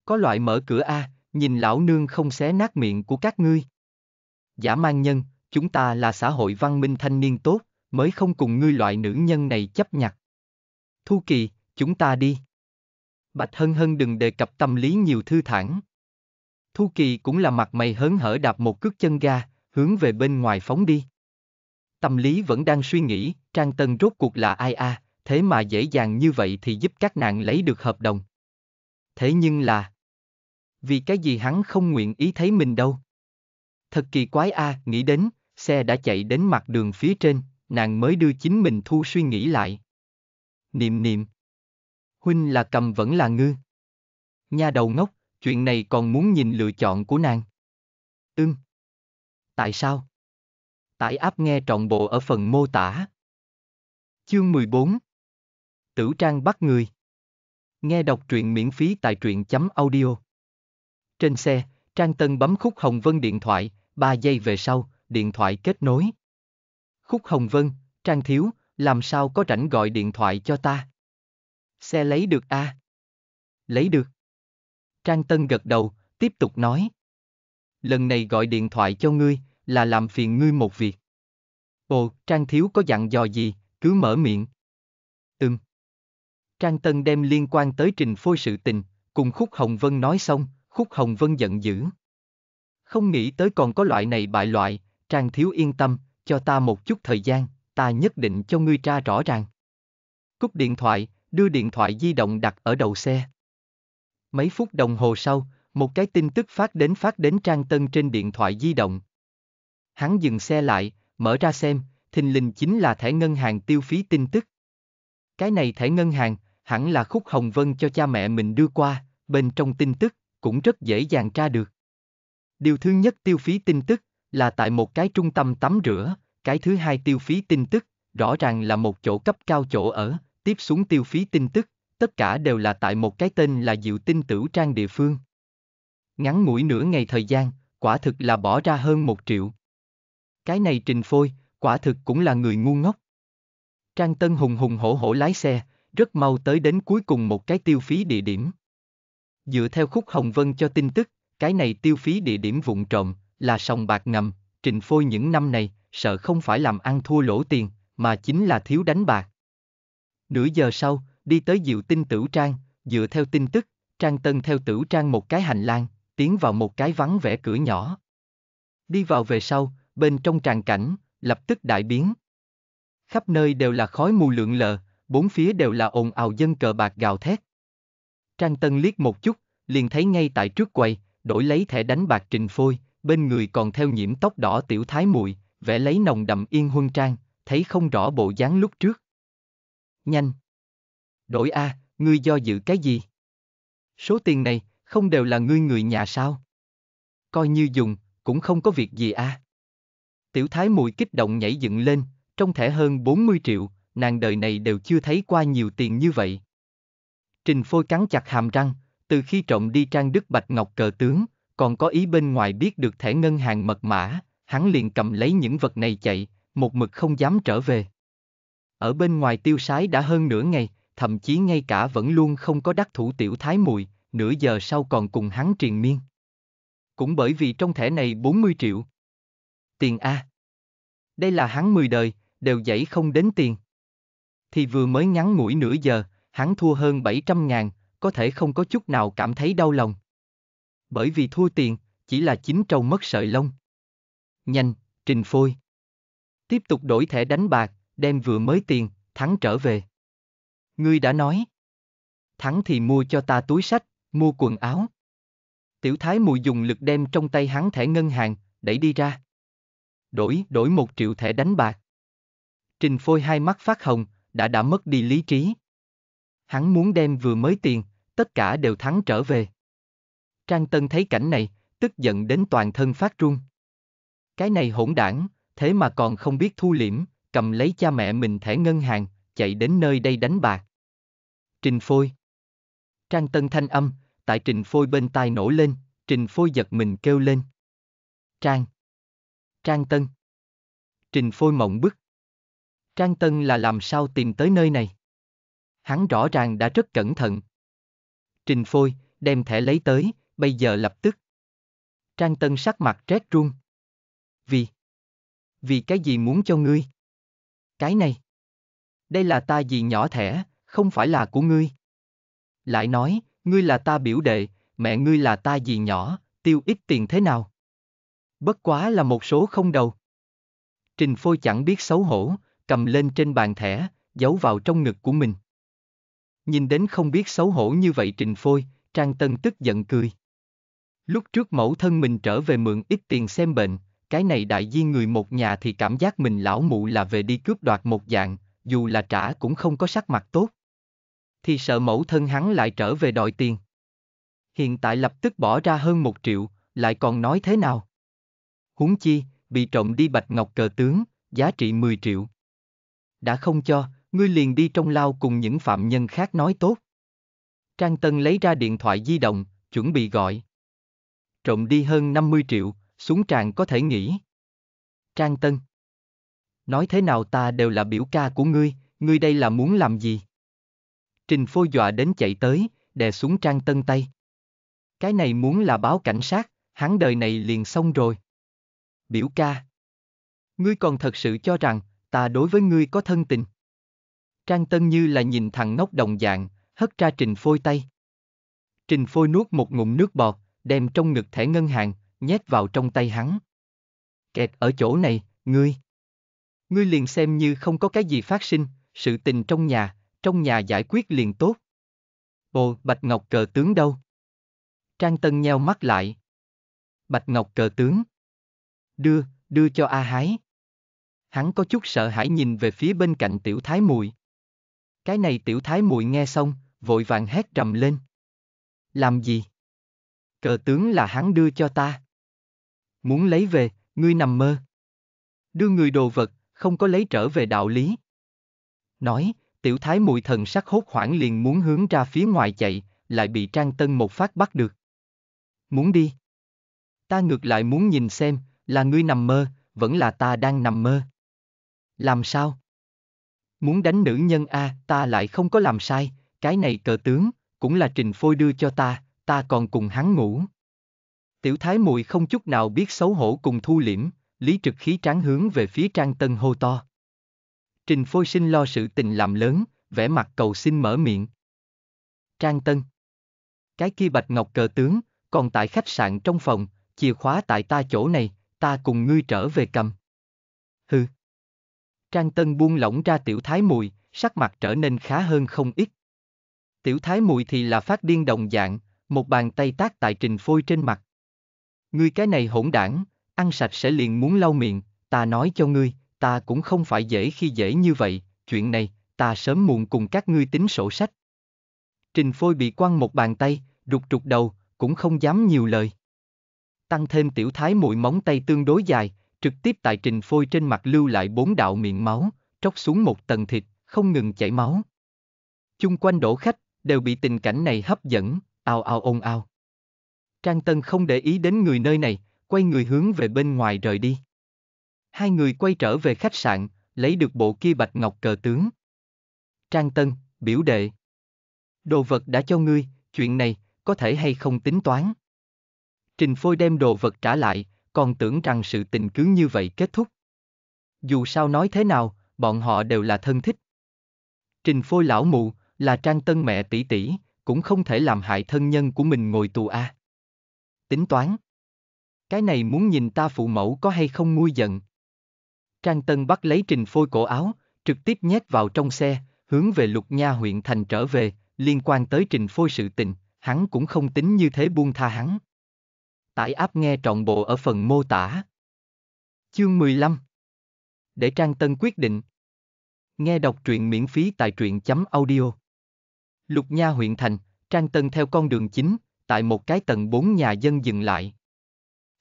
Có loại mở cửa a, nhìn lão nương không xé nát miệng của các ngươi. Giả mang nhân, chúng ta là xã hội văn minh thanh niên tốt, mới không cùng ngươi loại nữ nhân này chấp nhặt. Thu Kỳ, chúng ta đi. Bạch Hân Hân đừng đề cập tâm lý nhiều thư thản. Thu Kỳ cũng là mặt mày hớn hở đạp một cước chân ga, hướng về bên ngoài phóng đi. Tâm lý vẫn đang suy nghĩ, Trang Tân rốt cuộc là ai a, à, thế mà dễ dàng như vậy thì giúp các nàng lấy được hợp đồng. Thế nhưng là... Vì cái gì hắn không nguyện ý thấy mình đâu? Thật kỳ quái a, à, nghĩ đến, xe đã chạy đến mặt đường phía trên, nàng mới đưa chính mình thu suy nghĩ lại. Niệm niệm. Huynh là cầm vẫn là ngư. Nha đầu ngốc, chuyện này còn muốn nhìn lựa chọn của nàng. Ưm. Tại sao? Tải áp nghe trọn bộ ở phần mô tả. Chương 14 Tử trang bắt người. Nghe đọc truyện miễn phí tại truyện chấm audio. Trên xe, Trang Tân bấm khúc Hồng Vân điện thoại, 3 giây về sau, điện thoại kết nối. Khúc Hồng Vân, Trang Thiếu, làm sao có rảnh gọi điện thoại cho ta? Xe lấy được a à? Lấy được. Trang Tân gật đầu, tiếp tục nói. Lần này gọi điện thoại cho ngươi, là làm phiền ngươi một việc. Ồ, Trang Thiếu có dặn dò gì, cứ mở miệng. Ừm. Trang Tân đem liên quan tới trình phôi sự tình, cùng Khúc Hồng Vân nói xong, Khúc Hồng Vân giận dữ. Không nghĩ tới còn có loại này bại loại, Trang Thiếu yên tâm, cho ta một chút thời gian, ta nhất định cho ngươi tra rõ ràng. Cúp điện thoại, đưa điện thoại di động đặt ở đầu xe. Mấy phút đồng hồ sau, một cái tin tức phát đến phát đến Trang Tân trên điện thoại di động. Hắn dừng xe lại, mở ra xem, thình lình chính là thẻ ngân hàng tiêu phí tin tức. Cái này thẻ ngân hàng, hẳn là khúc hồng vân cho cha mẹ mình đưa qua, bên trong tin tức, cũng rất dễ dàng tra được. Điều thứ nhất tiêu phí tin tức, là tại một cái trung tâm tắm rửa, cái thứ hai tiêu phí tin tức, rõ ràng là một chỗ cấp cao chỗ ở, tiếp xuống tiêu phí tin tức, tất cả đều là tại một cái tên là Diệu Tinh Tửu Trang địa phương. Ngắn mũi nửa ngày thời gian, quả thực là bỏ ra hơn một triệu. Cái này trình phôi, quả thực cũng là người ngu ngốc. Trang Tân hùng hùng hổ hổ lái xe, rất mau tới đến cuối cùng một cái tiêu phí địa điểm. Dựa theo khúc Hồng Vân cho tin tức, cái này tiêu phí địa điểm vụn trộm, là sòng bạc ngầm, trình phôi những năm này, sợ không phải làm ăn thua lỗ tiền, mà chính là thiếu đánh bạc. Nửa giờ sau, đi tới diệu tinh tử trang, dựa theo tin tức, trang tân theo tử trang một cái hành lang, tiến vào một cái vắng vẻ cửa nhỏ. Đi vào về sau, bên trong tràn cảnh, lập tức đại biến. Khắp nơi đều là khói mù lượn lờ, bốn phía đều là ồn ào dân cờ bạc gào thét. Trang Tân liếc một chút, liền thấy ngay tại trước quầy, đổi lấy thẻ đánh bạc Trình Phôi, bên người còn theo nhiễm tóc đỏ tiểu thái muội, vẽ lấy nồng đậm yên huân trang, thấy không rõ bộ dáng lúc trước. Nhanh. Đổi a, ngươi do dự cái gì? Số tiền này, không đều là ngươi người nhà sao? Coi như dùng, cũng không có việc gì a. À. Tiểu thái mùi kích động nhảy dựng lên, trong thẻ hơn 40 triệu, nàng đời này đều chưa thấy qua nhiều tiền như vậy. Trình Phôi cắn chặt hàm răng, từ khi trộm đi trang đức bạch ngọc cờ tướng, còn có ý bên ngoài biết được thẻ ngân hàng mật mã, hắn liền cầm lấy những vật này chạy, một mực không dám trở về. Ở bên ngoài tiêu sái đã hơn nửa ngày, thậm chí ngay cả vẫn luôn không có đắc thủ tiểu thái mùi, nửa giờ sau còn cùng hắn triền miên. Cũng bởi vì trong thẻ này 40 triệu. Tiền A. Đây là hắn 10 đời, đều dãy không đến tiền thì vừa mới ngắn ngủi nửa giờ, hắn thua hơn 700 ngàn, có thể không có chút nào cảm thấy đau lòng. Bởi vì thua tiền, chỉ là chín trâu mất sợi lông. Nhanh, trình phôi. Tiếp tục đổi thẻ đánh bạc, đem vừa mới tiền, thắng trở về. Ngươi đã nói. Thắng thì mua cho ta túi sách, mua quần áo. Tiểu thái mùi dùng lực đem trong tay hắn thẻ ngân hàng, đẩy đi ra. Đổi, đổi một triệu thẻ đánh bạc. Trình phôi hai mắt phát hồng, đã đã mất đi lý trí. Hắn muốn đem vừa mới tiền, tất cả đều thắng trở về. Trang Tân thấy cảnh này, tức giận đến toàn thân phát run. Cái này hỗn đảng, thế mà còn không biết thu liễm, cầm lấy cha mẹ mình thẻ ngân hàng, chạy đến nơi đây đánh bạc. Trình Phôi Trang Tân thanh âm, tại Trình Phôi bên tai nổ lên, Trình Phôi giật mình kêu lên. Trang Trang Tân Trình Phôi mộng bức, Trang Tân là làm sao tìm tới nơi này? Hắn rõ ràng đã rất cẩn thận. Trình Phôi, đem thẻ lấy tới, bây giờ lập tức. Trang Tân sắc mặt rét run. Vì? Vì cái gì muốn cho ngươi? Cái này. Đây là ta gì nhỏ thẻ, không phải là của ngươi. Lại nói, ngươi là ta biểu đệ, mẹ ngươi là ta gì nhỏ, tiêu ít tiền thế nào? Bất quá là một số không đầu. Trình Phôi chẳng biết xấu hổ, cầm lên trên bàn thẻ, giấu vào trong ngực của mình. Nhìn đến không biết xấu hổ như vậy Trình Phôi, Trang Tân tức giận cười. Lúc trước mẫu thân mình trở về mượn ít tiền xem bệnh, cái này đại diện người một nhà thì cảm giác mình lão mụ là về đi cướp đoạt một dạng, dù là trả cũng không có sắc mặt tốt. Thì sợ mẫu thân hắn lại trở về đòi tiền. Hiện tại lập tức bỏ ra hơn một triệu, lại còn nói thế nào? Huống chi, bị trộm đi bạch ngọc cờ tướng, giá trị 10 triệu đã không cho, ngươi liền đi trong lao cùng những phạm nhân khác nói tốt. Trang Tân lấy ra điện thoại di động, chuẩn bị gọi. Trộm đi hơn 50 triệu, xuống tràng có thể nghỉ. Trang Tân Nói thế nào ta đều là biểu ca của ngươi, ngươi đây là muốn làm gì? Trình phôi dọa đến chạy tới, đè xuống Trang Tân tay. Cái này muốn là báo cảnh sát, hắn đời này liền xong rồi. Biểu ca Ngươi còn thật sự cho rằng, ta đối với ngươi có thân tình. Trang Tân như là nhìn thằng ngốc đồng dạng, hất ra Trình Phôi tay. Trình Phôi nuốt một ngụm nước bọt, đem trong ngực thẻ ngân hàng, nhét vào trong tay hắn. Kẹt ở chỗ này, ngươi. Ngươi liền xem như không có cái gì phát sinh, sự tình trong nhà, trong nhà giải quyết liền tốt. Bồ Bạch Ngọc cờ tướng đâu? Trang Tân nheo mắt lại. Bạch Ngọc cờ tướng. Đưa, đưa cho A Hái hắn có chút sợ hãi nhìn về phía bên cạnh tiểu thái mùi Cái này tiểu thái mùi nghe xong, vội vàng hét trầm lên. Làm gì? Cờ tướng là hắn đưa cho ta. Muốn lấy về, ngươi nằm mơ. Đưa người đồ vật, không có lấy trở về đạo lý. Nói, tiểu thái mùi thần sắc hốt hoảng liền muốn hướng ra phía ngoài chạy, lại bị Trang Tân một phát bắt được. Muốn đi. Ta ngược lại muốn nhìn xem, là ngươi nằm mơ, vẫn là ta đang nằm mơ. Làm sao? Muốn đánh nữ nhân A, à, ta lại không có làm sai, cái này cờ tướng, cũng là trình phôi đưa cho ta, ta còn cùng hắn ngủ. Tiểu thái mùi không chút nào biết xấu hổ cùng thu liễm, lý trực khí tráng hướng về phía trang tân hô to. Trình phôi sinh lo sự tình làm lớn, vẻ mặt cầu xin mở miệng. Trang tân. Cái kia bạch ngọc cờ tướng, còn tại khách sạn trong phòng, chìa khóa tại ta chỗ này, ta cùng ngươi trở về cầm. Hừ. Trang Tân buông lỏng ra tiểu thái mùi, sắc mặt trở nên khá hơn không ít. Tiểu thái mùi thì là phát điên đồng dạng, một bàn tay tác tại trình phôi trên mặt. Ngươi cái này hỗn đảng, ăn sạch sẽ liền muốn lau miệng, ta nói cho ngươi, ta cũng không phải dễ khi dễ như vậy, chuyện này, ta sớm muộn cùng các ngươi tính sổ sách. Trình phôi bị quăng một bàn tay, rụt trục đầu, cũng không dám nhiều lời. Tăng thêm tiểu thái mùi móng tay tương đối dài, trực tiếp tại trình phôi trên mặt lưu lại bốn đạo miệng máu, tróc xuống một tầng thịt, không ngừng chảy máu. Chung quanh đổ khách, đều bị tình cảnh này hấp dẫn, ao ao ồn ao. Trang Tân không để ý đến người nơi này, quay người hướng về bên ngoài rời đi. Hai người quay trở về khách sạn, lấy được bộ kia bạch ngọc cờ tướng. Trang Tân, biểu đệ. Đồ vật đã cho ngươi, chuyện này, có thể hay không tính toán. Trình Phôi đem đồ vật trả lại, còn tưởng rằng sự tình cứ như vậy kết thúc. Dù sao nói thế nào, bọn họ đều là thân thích. Trình phôi lão mụ, là trang tân mẹ tỷ tỷ, cũng không thể làm hại thân nhân của mình ngồi tù a. À. Tính toán. Cái này muốn nhìn ta phụ mẫu có hay không nguôi giận. Trang Tân bắt lấy Trình Phôi cổ áo, trực tiếp nhét vào trong xe, hướng về Lục Nha huyện thành trở về, liên quan tới Trình Phôi sự tình, hắn cũng không tính như thế buông tha hắn. Tải app nghe trọn bộ ở phần mô tả. Chương 15 Để Trang Tân quyết định Nghe đọc truyện miễn phí tại truyện.audio Lục Nha huyện thành, Trang Tân theo con đường chính, tại một cái tầng 4 nhà dân dừng lại.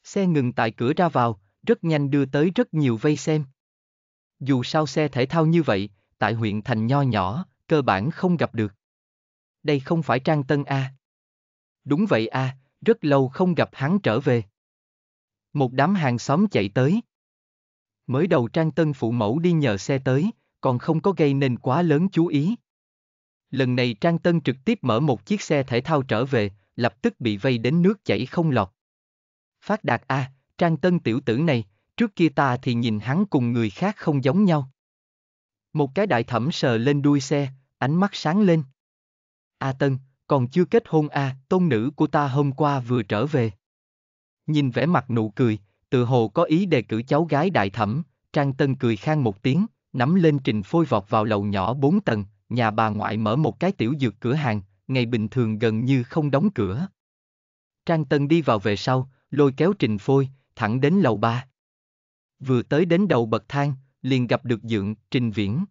Xe ngừng tại cửa ra vào, rất nhanh đưa tới rất nhiều vây xem. Dù sao xe thể thao như vậy, tại huyện thành nho nhỏ, cơ bản không gặp được. Đây không phải Trang Tân A. Đúng vậy A, rất lâu không gặp hắn trở về. Một đám hàng xóm chạy tới. Mới đầu Trang Tân phụ mẫu đi nhờ xe tới, còn không có gây nên quá lớn chú ý. Lần này Trang Tân trực tiếp mở một chiếc xe thể thao trở về, lập tức bị vây đến nước chảy không lọt. Phát đạt a, à, Trang Tân tiểu tử này, trước kia ta thì nhìn hắn cùng người khác không giống nhau. Một cái đại thẩm sờ lên đuôi xe, ánh mắt sáng lên. A à Tân, còn chưa kết hôn à, tôn nữ của ta hôm qua vừa trở về. Nhìn vẻ mặt nụ cười, tự hồ có ý đề cử cháu gái đại thẩm, Trang Tân cười khang một tiếng, nắm lên trình phôi vọt vào lầu nhỏ bốn tầng, nhà bà ngoại mở một cái tiểu dược cửa hàng, ngày bình thường gần như không đóng cửa. Trang Tân đi vào về sau, lôi kéo trình phôi, thẳng đến lầu ba. Vừa tới đến đầu bậc thang, liền gặp được dượng, trình viễn.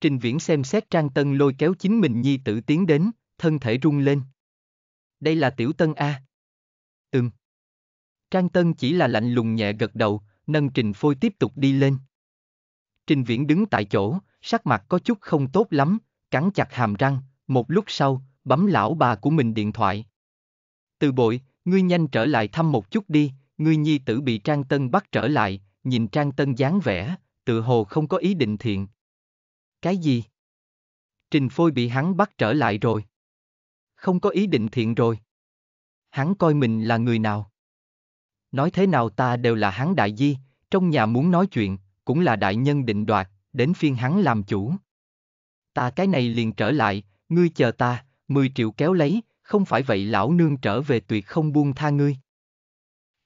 Trình viễn xem xét Trang Tân lôi kéo chính mình nhi tử tiến đến, thân thể rung lên. Đây là Tiểu Tân A. Ừm. Trang Tân chỉ là lạnh lùng nhẹ gật đầu, nâng Trình Phôi tiếp tục đi lên. Trình Viễn đứng tại chỗ, sắc mặt có chút không tốt lắm, cắn chặt hàm răng, một lúc sau, bấm lão bà của mình điện thoại. Từ bội, ngươi nhanh trở lại thăm một chút đi, ngươi nhi tử bị Trang Tân bắt trở lại, nhìn Trang Tân dáng vẻ, tự hồ không có ý định thiện. Cái gì? Trình Phôi bị hắn bắt trở lại rồi không có ý định thiện rồi. Hắn coi mình là người nào? Nói thế nào ta đều là hắn đại di, trong nhà muốn nói chuyện, cũng là đại nhân định đoạt, đến phiên hắn làm chủ. Ta cái này liền trở lại, ngươi chờ ta, 10 triệu kéo lấy, không phải vậy lão nương trở về tuyệt không buông tha ngươi.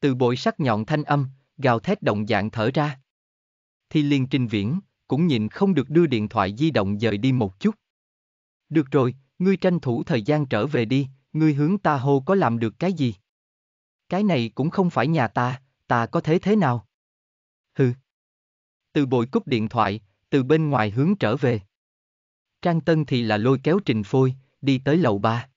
Từ bội sắc nhọn thanh âm, gào thét động dạng thở ra. Thì liền trình viễn, cũng nhìn không được đưa điện thoại di động dời đi một chút. Được rồi, ngươi tranh thủ thời gian trở về đi, ngươi hướng ta hô có làm được cái gì? Cái này cũng không phải nhà ta, ta có thế thế nào? Hừ. Từ bội cúp điện thoại, từ bên ngoài hướng trở về. Trang Tân thì là lôi kéo Trình Phôi, đi tới lầu ba.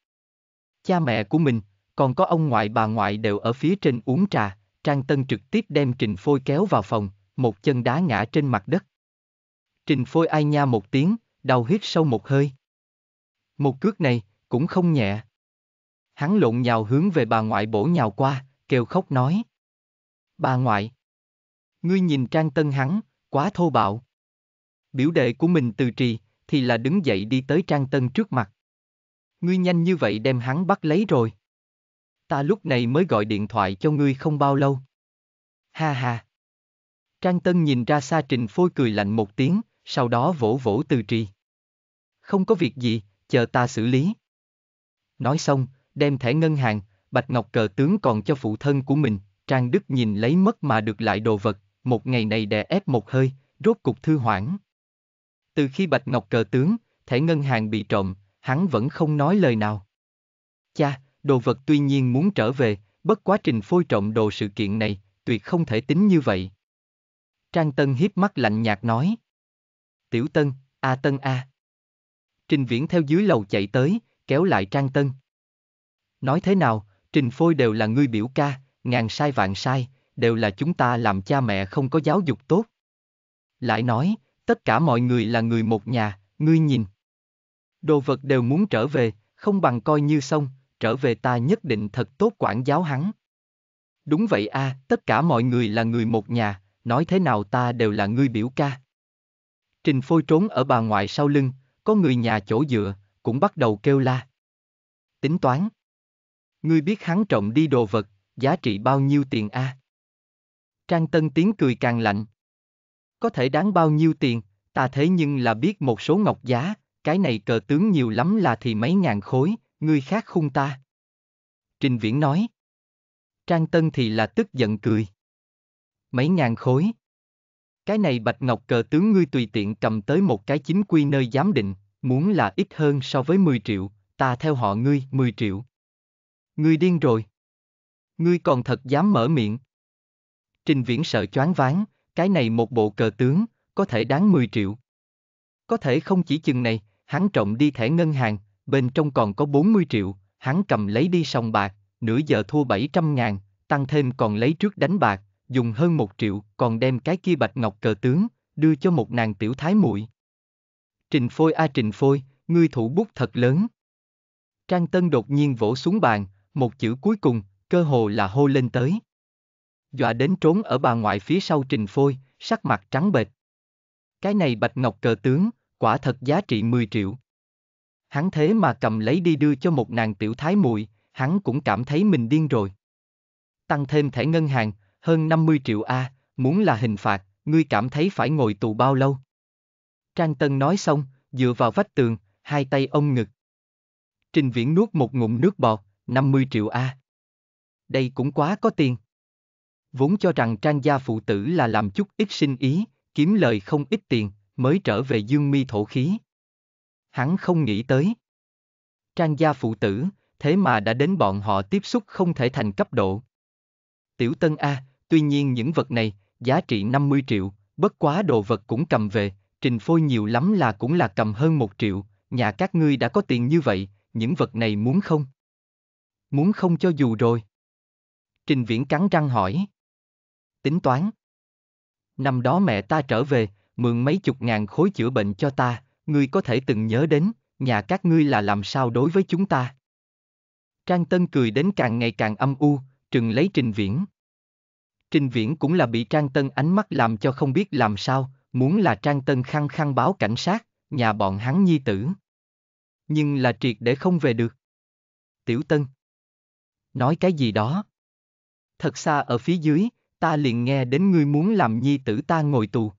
Cha mẹ của mình, còn có ông ngoại bà ngoại đều ở phía trên uống trà, Trang Tân trực tiếp đem Trình Phôi kéo vào phòng, một chân đá ngã trên mặt đất. Trình Phôi ai nha một tiếng, đau hít sâu một hơi. Một cước này, cũng không nhẹ. Hắn lộn nhào hướng về bà ngoại bổ nhào qua, kêu khóc nói. Bà ngoại. Ngươi nhìn trang tân hắn, quá thô bạo. Biểu đệ của mình từ trì, thì là đứng dậy đi tới trang tân trước mặt. Ngươi nhanh như vậy đem hắn bắt lấy rồi. Ta lúc này mới gọi điện thoại cho ngươi không bao lâu. Ha ha. Trang Tân nhìn ra xa Trình Phôi cười lạnh một tiếng, sau đó vỗ vỗ từ trì. Không có việc gì, chờ ta xử lý. Nói xong, đem thẻ ngân hàng, Bạch Ngọc cờ tướng còn cho phụ thân của mình, Trang Đức nhìn lấy mất mà được lại đồ vật, một ngày này đè ép một hơi, rốt cục thư hoãn. Từ khi Bạch Ngọc cờ tướng, thẻ ngân hàng bị trộm, hắn vẫn không nói lời nào. Cha, đồ vật tuy nhiên muốn trở về, bất quá trình phôi trộm đồ sự kiện này, tuyệt không thể tính như vậy. Trang Tân hiếp mắt lạnh nhạt nói. Tiểu Tân, A à Tân A. Trình Viễn theo dưới lầu chạy tới, kéo lại Trang Tân. Nói thế nào, Trình Phôi đều là ngươi biểu ca, ngàn sai vạn sai, đều là chúng ta làm cha mẹ không có giáo dục tốt. Lại nói, tất cả mọi người là người một nhà, ngươi nhìn. Đồ vật đều muốn trở về, không bằng coi như xong, trở về ta nhất định thật tốt quản giáo hắn. Đúng vậy a, à, tất cả mọi người là người một nhà, nói thế nào ta đều là ngươi biểu ca. Trình Phôi trốn ở bà ngoại sau lưng, có người nhà chỗ dựa, cũng bắt đầu kêu la. Tính toán. Ngươi biết hắn trọng đi đồ vật, giá trị bao nhiêu tiền a? À? Trang Tân tiếng cười càng lạnh. Có thể đáng bao nhiêu tiền, ta thế nhưng là biết một số ngọc giá, cái này cờ tướng nhiều lắm là thì mấy ngàn khối, ngươi khác khung ta. Trình Viễn nói. Trang Tân thì là tức giận cười. Mấy ngàn khối. Cái này bạch ngọc cờ tướng ngươi tùy tiện cầm tới một cái chính quy nơi giám định, muốn là ít hơn so với 10 triệu, ta theo họ ngươi 10 triệu. Ngươi điên rồi. Ngươi còn thật dám mở miệng. Trình viễn sợ choáng váng, cái này một bộ cờ tướng, có thể đáng 10 triệu. Có thể không chỉ chừng này, hắn trộm đi thẻ ngân hàng, bên trong còn có 40 triệu, hắn cầm lấy đi sòng bạc, nửa giờ thua 700 ngàn, tăng thêm còn lấy trước đánh bạc, dùng hơn một triệu, còn đem cái kia bạch ngọc cờ tướng, đưa cho một nàng tiểu thái muội. Trình Phôi a à, Trình Phôi, ngươi thủ bút thật lớn. Trang Tân đột nhiên vỗ xuống bàn, một chữ cuối cùng, cơ hồ là hô lên tới. Dọa đến trốn ở bà ngoại phía sau Trình Phôi, sắc mặt trắng bệch. Cái này bạch ngọc cờ tướng, quả thật giá trị 10 triệu. Hắn thế mà cầm lấy đi đưa cho một nàng tiểu thái muội, hắn cũng cảm thấy mình điên rồi. Tăng thêm thẻ ngân hàng, hơn 50 triệu A, à, muốn là hình phạt, ngươi cảm thấy phải ngồi tù bao lâu? Trang Tân nói xong, dựa vào vách tường, hai tay ông ngực. Trình Viễn nuốt một ngụm nước bọt, 50 triệu A. À. Đây cũng quá có tiền. Vốn cho rằng Trang gia phụ tử là làm chút ít sinh ý, kiếm lời không ít tiền, mới trở về dương mi thổ khí. Hắn không nghĩ tới. Trang gia phụ tử, thế mà đã đến bọn họ tiếp xúc không thể thành cấp độ. Tiểu Tân A, Tuy nhiên những vật này, giá trị 50 triệu, bất quá đồ vật cũng cầm về, trình phôi nhiều lắm là cũng là cầm hơn một triệu, nhà các ngươi đã có tiền như vậy, những vật này muốn không? Muốn không cho dù rồi. Trình viễn cắn răng hỏi. Tính toán. Năm đó mẹ ta trở về, mượn mấy chục ngàn khối chữa bệnh cho ta, ngươi có thể từng nhớ đến, nhà các ngươi là làm sao đối với chúng ta. Trang Tân cười đến càng ngày càng âm u, trừng lấy trình viễn. Trình Viễn cũng là bị Trang Tân ánh mắt làm cho không biết làm sao, muốn là Trang Tân khăng khăng báo cảnh sát, nhà bọn hắn nhi tử. Nhưng là triệt để không về được. Tiểu Tân Nói cái gì đó? Thật xa ở phía dưới, ta liền nghe đến ngươi muốn làm nhi tử ta ngồi tù.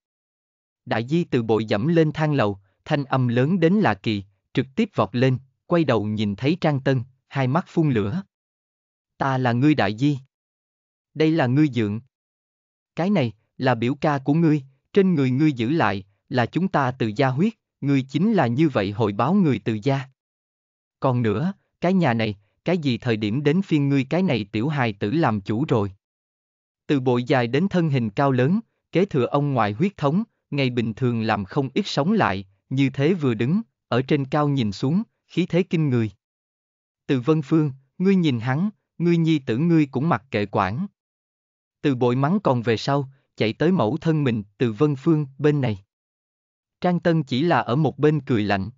Đại di từ bội dẫm lên thang lầu, thanh âm lớn đến lạ kỳ, trực tiếp vọt lên, quay đầu nhìn thấy Trang Tân, hai mắt phun lửa. Ta là ngươi đại di. Đây là ngươi dượng, cái này, là biểu ca của ngươi, trên người ngươi giữ lại, là chúng ta từ gia huyết, ngươi chính là như vậy hội báo người từ gia. Còn nữa, cái nhà này, cái gì thời điểm đến phiên ngươi cái này tiểu hài tử làm chủ rồi. Từ bộ dài đến thân hình cao lớn, kế thừa ông ngoại huyết thống, ngày bình thường làm không ít sống lại, như thế vừa đứng, ở trên cao nhìn xuống, khí thế kinh người. Từ vân phương, ngươi nhìn hắn, ngươi nhi tử ngươi cũng mặc kệ quản từ bội mắng còn về sau, chạy tới mẫu thân mình từ vân phương bên này. Trang Tân chỉ là ở một bên cười lạnh.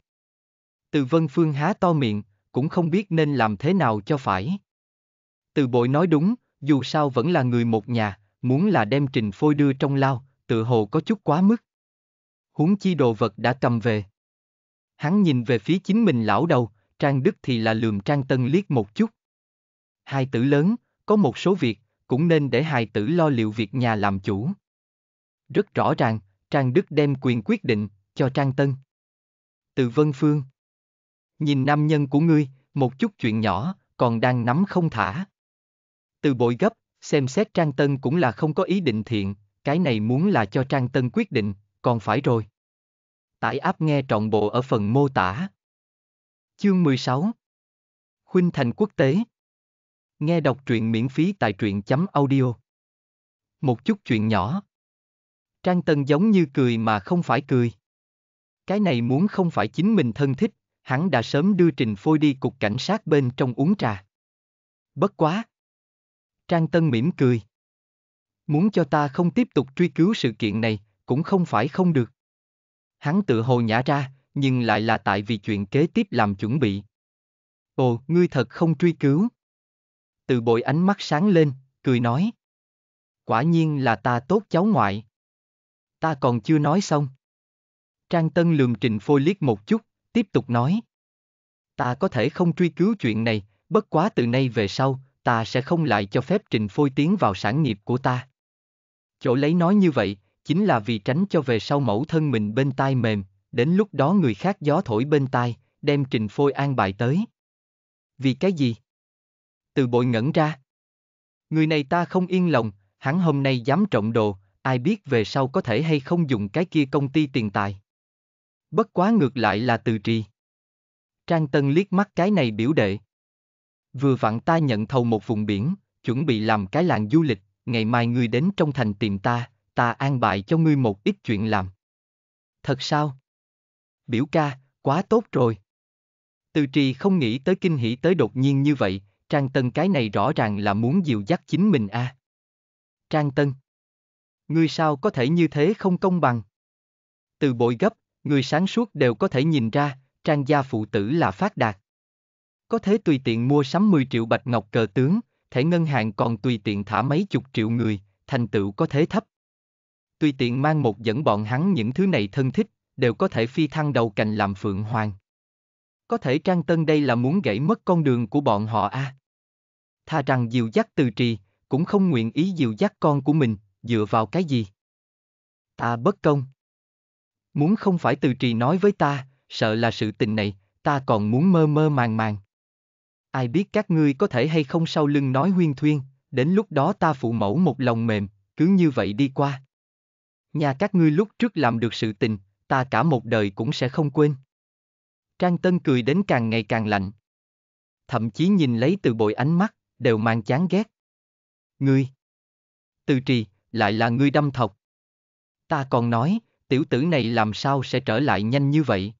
Từ vân phương há to miệng, cũng không biết nên làm thế nào cho phải. Từ bội nói đúng, dù sao vẫn là người một nhà, muốn là đem trình phôi đưa trong lao, tự hồ có chút quá mức. Huống chi đồ vật đã cầm về. Hắn nhìn về phía chính mình lão đầu, Trang Đức thì là lườm Trang Tân liếc một chút. Hai tử lớn, có một số việc, cũng nên để hài tử lo liệu việc nhà làm chủ. Rất rõ ràng, Trang Đức đem quyền quyết định, cho Trang Tân. Từ Vân Phương Nhìn nam nhân của ngươi, một chút chuyện nhỏ, còn đang nắm không thả. Từ bội gấp, xem xét Trang Tân cũng là không có ý định thiện, cái này muốn là cho Trang Tân quyết định, còn phải rồi. Tải áp nghe trọn bộ ở phần mô tả. Chương 16 Khuynh thành quốc tế Nghe đọc truyện miễn phí tại truyện chấm audio. Một chút chuyện nhỏ. Trang Tân giống như cười mà không phải cười. Cái này muốn không phải chính mình thân thích, hắn đã sớm đưa Trình Phôi đi cục cảnh sát bên trong uống trà. Bất quá. Trang Tân mỉm cười. Muốn cho ta không tiếp tục truy cứu sự kiện này, cũng không phải không được. Hắn tự hồ nhả ra, nhưng lại là tại vì chuyện kế tiếp làm chuẩn bị. Ồ, ngươi thật không truy cứu. Từ bội ánh mắt sáng lên, cười nói. Quả nhiên là ta tốt cháu ngoại. Ta còn chưa nói xong. Trang Tân lường Trình Phôi liếc một chút, tiếp tục nói. Ta có thể không truy cứu chuyện này, bất quá từ nay về sau, ta sẽ không lại cho phép Trình Phôi tiến vào sản nghiệp của ta. Chỗ lấy nói như vậy, chính là vì tránh cho về sau mẫu thân mình bên tai mềm, đến lúc đó người khác gió thổi bên tai, đem Trình Phôi an bài tới. Vì cái gì? từ bội ngẩn ra. Người này ta không yên lòng, hắn hôm nay dám trộm đồ, ai biết về sau có thể hay không dùng cái kia công ty tiền tài. Bất quá ngược lại là từ trì. Trang Tân liếc mắt cái này biểu đệ. Vừa vặn ta nhận thầu một vùng biển, chuẩn bị làm cái làng du lịch, ngày mai ngươi đến trong thành tìm ta, ta an bài cho ngươi một ít chuyện làm. Thật sao? Biểu ca, quá tốt rồi. Từ trì không nghĩ tới kinh hỉ tới đột nhiên như vậy, Trang Tân cái này rõ ràng là muốn dìu dắt chính mình a. À. Trang Tân. Ngươi sao có thể như thế không công bằng? Từ bội gấp, người sáng suốt đều có thể nhìn ra, Trang gia phụ tử là phát đạt. Có thể tùy tiện mua sắm 10 triệu bạch ngọc cờ tướng, thẻ ngân hàng còn tùy tiện thả mấy chục triệu người, thành tựu có thế thấp. Tùy tiện mang một dẫn bọn hắn những thứ này thân thích, đều có thể phi thăng đầu cành làm phượng hoàng. Có thể Trang Tân đây là muốn gãy mất con đường của bọn họ a. À? tha rằng dìu dắt từ trì, cũng không nguyện ý dìu dắt con của mình, dựa vào cái gì? Ta bất công. Muốn không phải từ trì nói với ta, sợ là sự tình này, ta còn muốn mơ mơ màng màng. Ai biết các ngươi có thể hay không sau lưng nói huyên thuyên, đến lúc đó ta phụ mẫu một lòng mềm, cứ như vậy đi qua. Nhà các ngươi lúc trước làm được sự tình, ta cả một đời cũng sẽ không quên. Trang Tân cười đến càng ngày càng lạnh. Thậm chí nhìn lấy từ bội ánh mắt, đều mang chán ghét. Ngươi! Từ trì, lại là ngươi đâm thọc. Ta còn nói, tiểu tử này làm sao sẽ trở lại nhanh như vậy?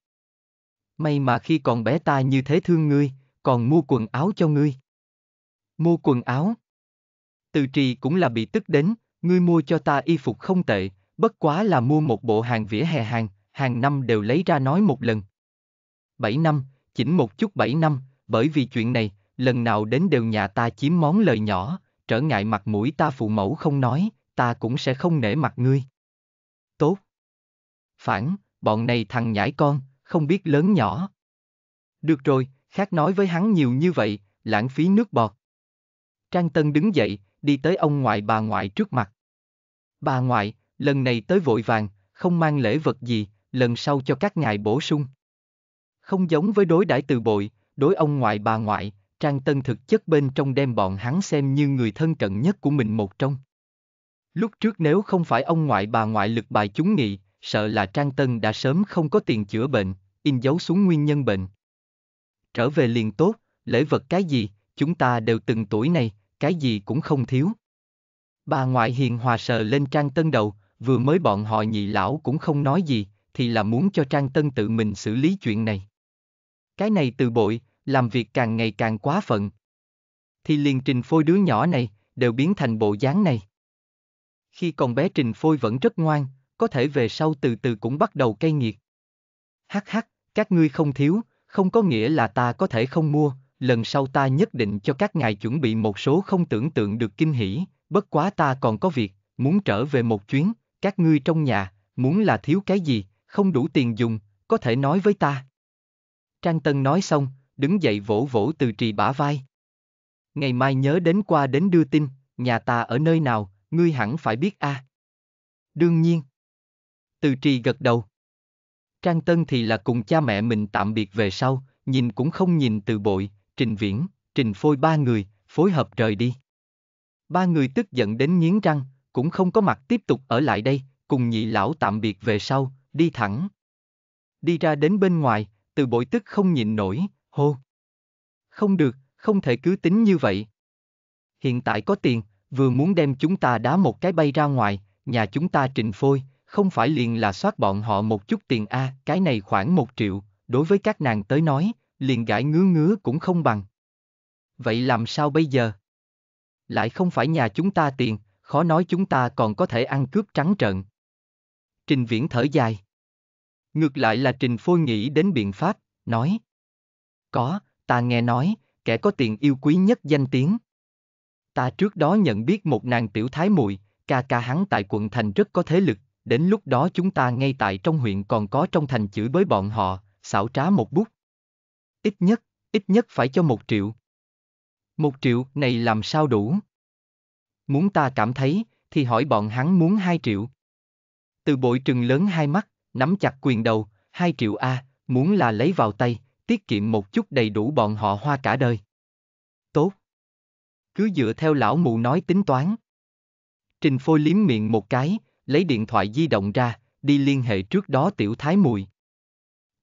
May mà khi còn bé ta như thế thương ngươi, còn mua quần áo cho ngươi. Mua quần áo? Từ trì cũng là bị tức đến, ngươi mua cho ta y phục không tệ, bất quá là mua một bộ hàng vỉa hè hàng, hàng năm đều lấy ra nói một lần. Bảy năm, chỉnh một chút bảy năm, bởi vì chuyện này, lần nào đến đều nhà ta chiếm món lời nhỏ, trở ngại mặt mũi ta phụ mẫu không nói, ta cũng sẽ không nể mặt ngươi. Tốt. Phản, bọn này thằng nhãi con, không biết lớn nhỏ. Được rồi, khác nói với hắn nhiều như vậy, lãng phí nước bọt. Trang Tân đứng dậy, đi tới ông ngoại bà ngoại trước mặt. Bà ngoại, lần này tới vội vàng, không mang lễ vật gì, lần sau cho các ngài bổ sung. Không giống với đối đãi từ bội, đối ông ngoại bà ngoại, Trang Tân thực chất bên trong đem bọn hắn xem như người thân cận nhất của mình một trong. Lúc trước nếu không phải ông ngoại bà ngoại lực bài chúng nghị, sợ là Trang Tân đã sớm không có tiền chữa bệnh, in dấu xuống nguyên nhân bệnh. Trở về liền tốt, lễ vật cái gì, chúng ta đều từng tuổi này, cái gì cũng không thiếu. Bà ngoại hiền hòa sờ lên Trang Tân đầu, vừa mới bọn họ nhị lão cũng không nói gì, thì là muốn cho Trang Tân tự mình xử lý chuyện này. Cái này từ bội, làm việc càng ngày càng quá phận. Thì liền trình phôi đứa nhỏ này, đều biến thành bộ dáng này. Khi còn bé trình phôi vẫn rất ngoan, có thể về sau từ từ cũng bắt đầu cay nghiệt. Hắc hắc, các ngươi không thiếu, không có nghĩa là ta có thể không mua, lần sau ta nhất định cho các ngài chuẩn bị một số không tưởng tượng được kinh hỉ, bất quá ta còn có việc, muốn trở về một chuyến, các ngươi trong nhà, muốn là thiếu cái gì, không đủ tiền dùng, có thể nói với ta. Trang Tân nói xong, đứng dậy vỗ vỗ từ trì bả vai. Ngày mai nhớ đến qua đến đưa tin, nhà ta ở nơi nào, ngươi hẳn phải biết a. À. Đương nhiên. Từ trì gật đầu. Trang Tân thì là cùng cha mẹ mình tạm biệt về sau, nhìn cũng không nhìn từ bội, trình viễn, trình phôi ba người, phối hợp rời đi. Ba người tức giận đến nghiến răng, cũng không có mặt tiếp tục ở lại đây, cùng nhị lão tạm biệt về sau, đi thẳng. Đi ra đến bên ngoài, từ bội tức không nhịn nổi, Hô! Không được, không thể cứ tính như vậy. Hiện tại có tiền, vừa muốn đem chúng ta đá một cái bay ra ngoài, nhà chúng ta trình phôi, không phải liền là soát bọn họ một chút tiền a, à, cái này khoảng một triệu, đối với các nàng tới nói, liền gãi ngứa ngứa cũng không bằng. Vậy làm sao bây giờ? Lại không phải nhà chúng ta tiền, khó nói chúng ta còn có thể ăn cướp trắng trợn. Trình Viễn thở dài. Ngược lại là Trình Phôi nghĩ đến biện pháp, nói, có, ta nghe nói, kẻ có tiền yêu quý nhất danh tiếng. Ta trước đó nhận biết một nàng tiểu thái muội, ca ca hắn tại quận thành rất có thế lực, đến lúc đó chúng ta ngay tại trong huyện còn có trong thành chửi bới bọn họ, xảo trá một bút. Ít nhất, ít nhất phải cho một triệu. Một triệu này làm sao đủ? Muốn ta cảm thấy, thì hỏi bọn hắn muốn hai triệu. Từ bội trừng lớn hai mắt, nắm chặt quyền đầu, hai triệu A, muốn là lấy vào tay, tiết kiệm một chút đầy đủ bọn họ hoa cả đời. Tốt. Cứ dựa theo lão mụ nói tính toán. Trình Phôi liếm miệng một cái, lấy điện thoại di động ra, đi liên hệ trước đó tiểu thái mùi.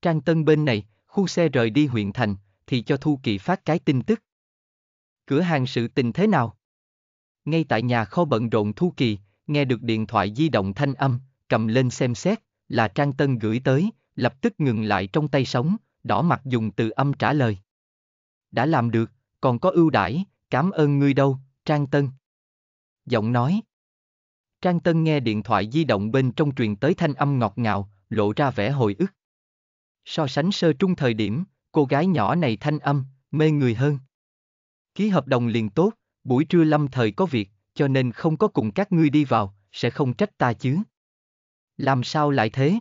Trang Tân bên này, khu xe rời đi huyện thành, thì cho Thu Kỳ phát cái tin tức. Cửa hàng sự tình thế nào? Ngay tại nhà kho bận rộn Thu Kỳ, nghe được điện thoại di động thanh âm, cầm lên xem xét, là Trang Tân gửi tới, lập tức ngừng lại trong tay sống, đỏ mặt dùng từ âm trả lời. Đã làm được, còn có ưu đãi, cảm ơn ngươi đâu, Trang Tân. Giọng nói. Trang Tân nghe điện thoại di động bên trong truyền tới thanh âm ngọt ngào, lộ ra vẻ hồi ức. So sánh sơ trung thời điểm, cô gái nhỏ này thanh âm, mê người hơn. Ký hợp đồng liền tốt, buổi trưa lâm thời có việc, cho nên không có cùng các ngươi đi vào, sẽ không trách ta chứ. Làm sao lại thế?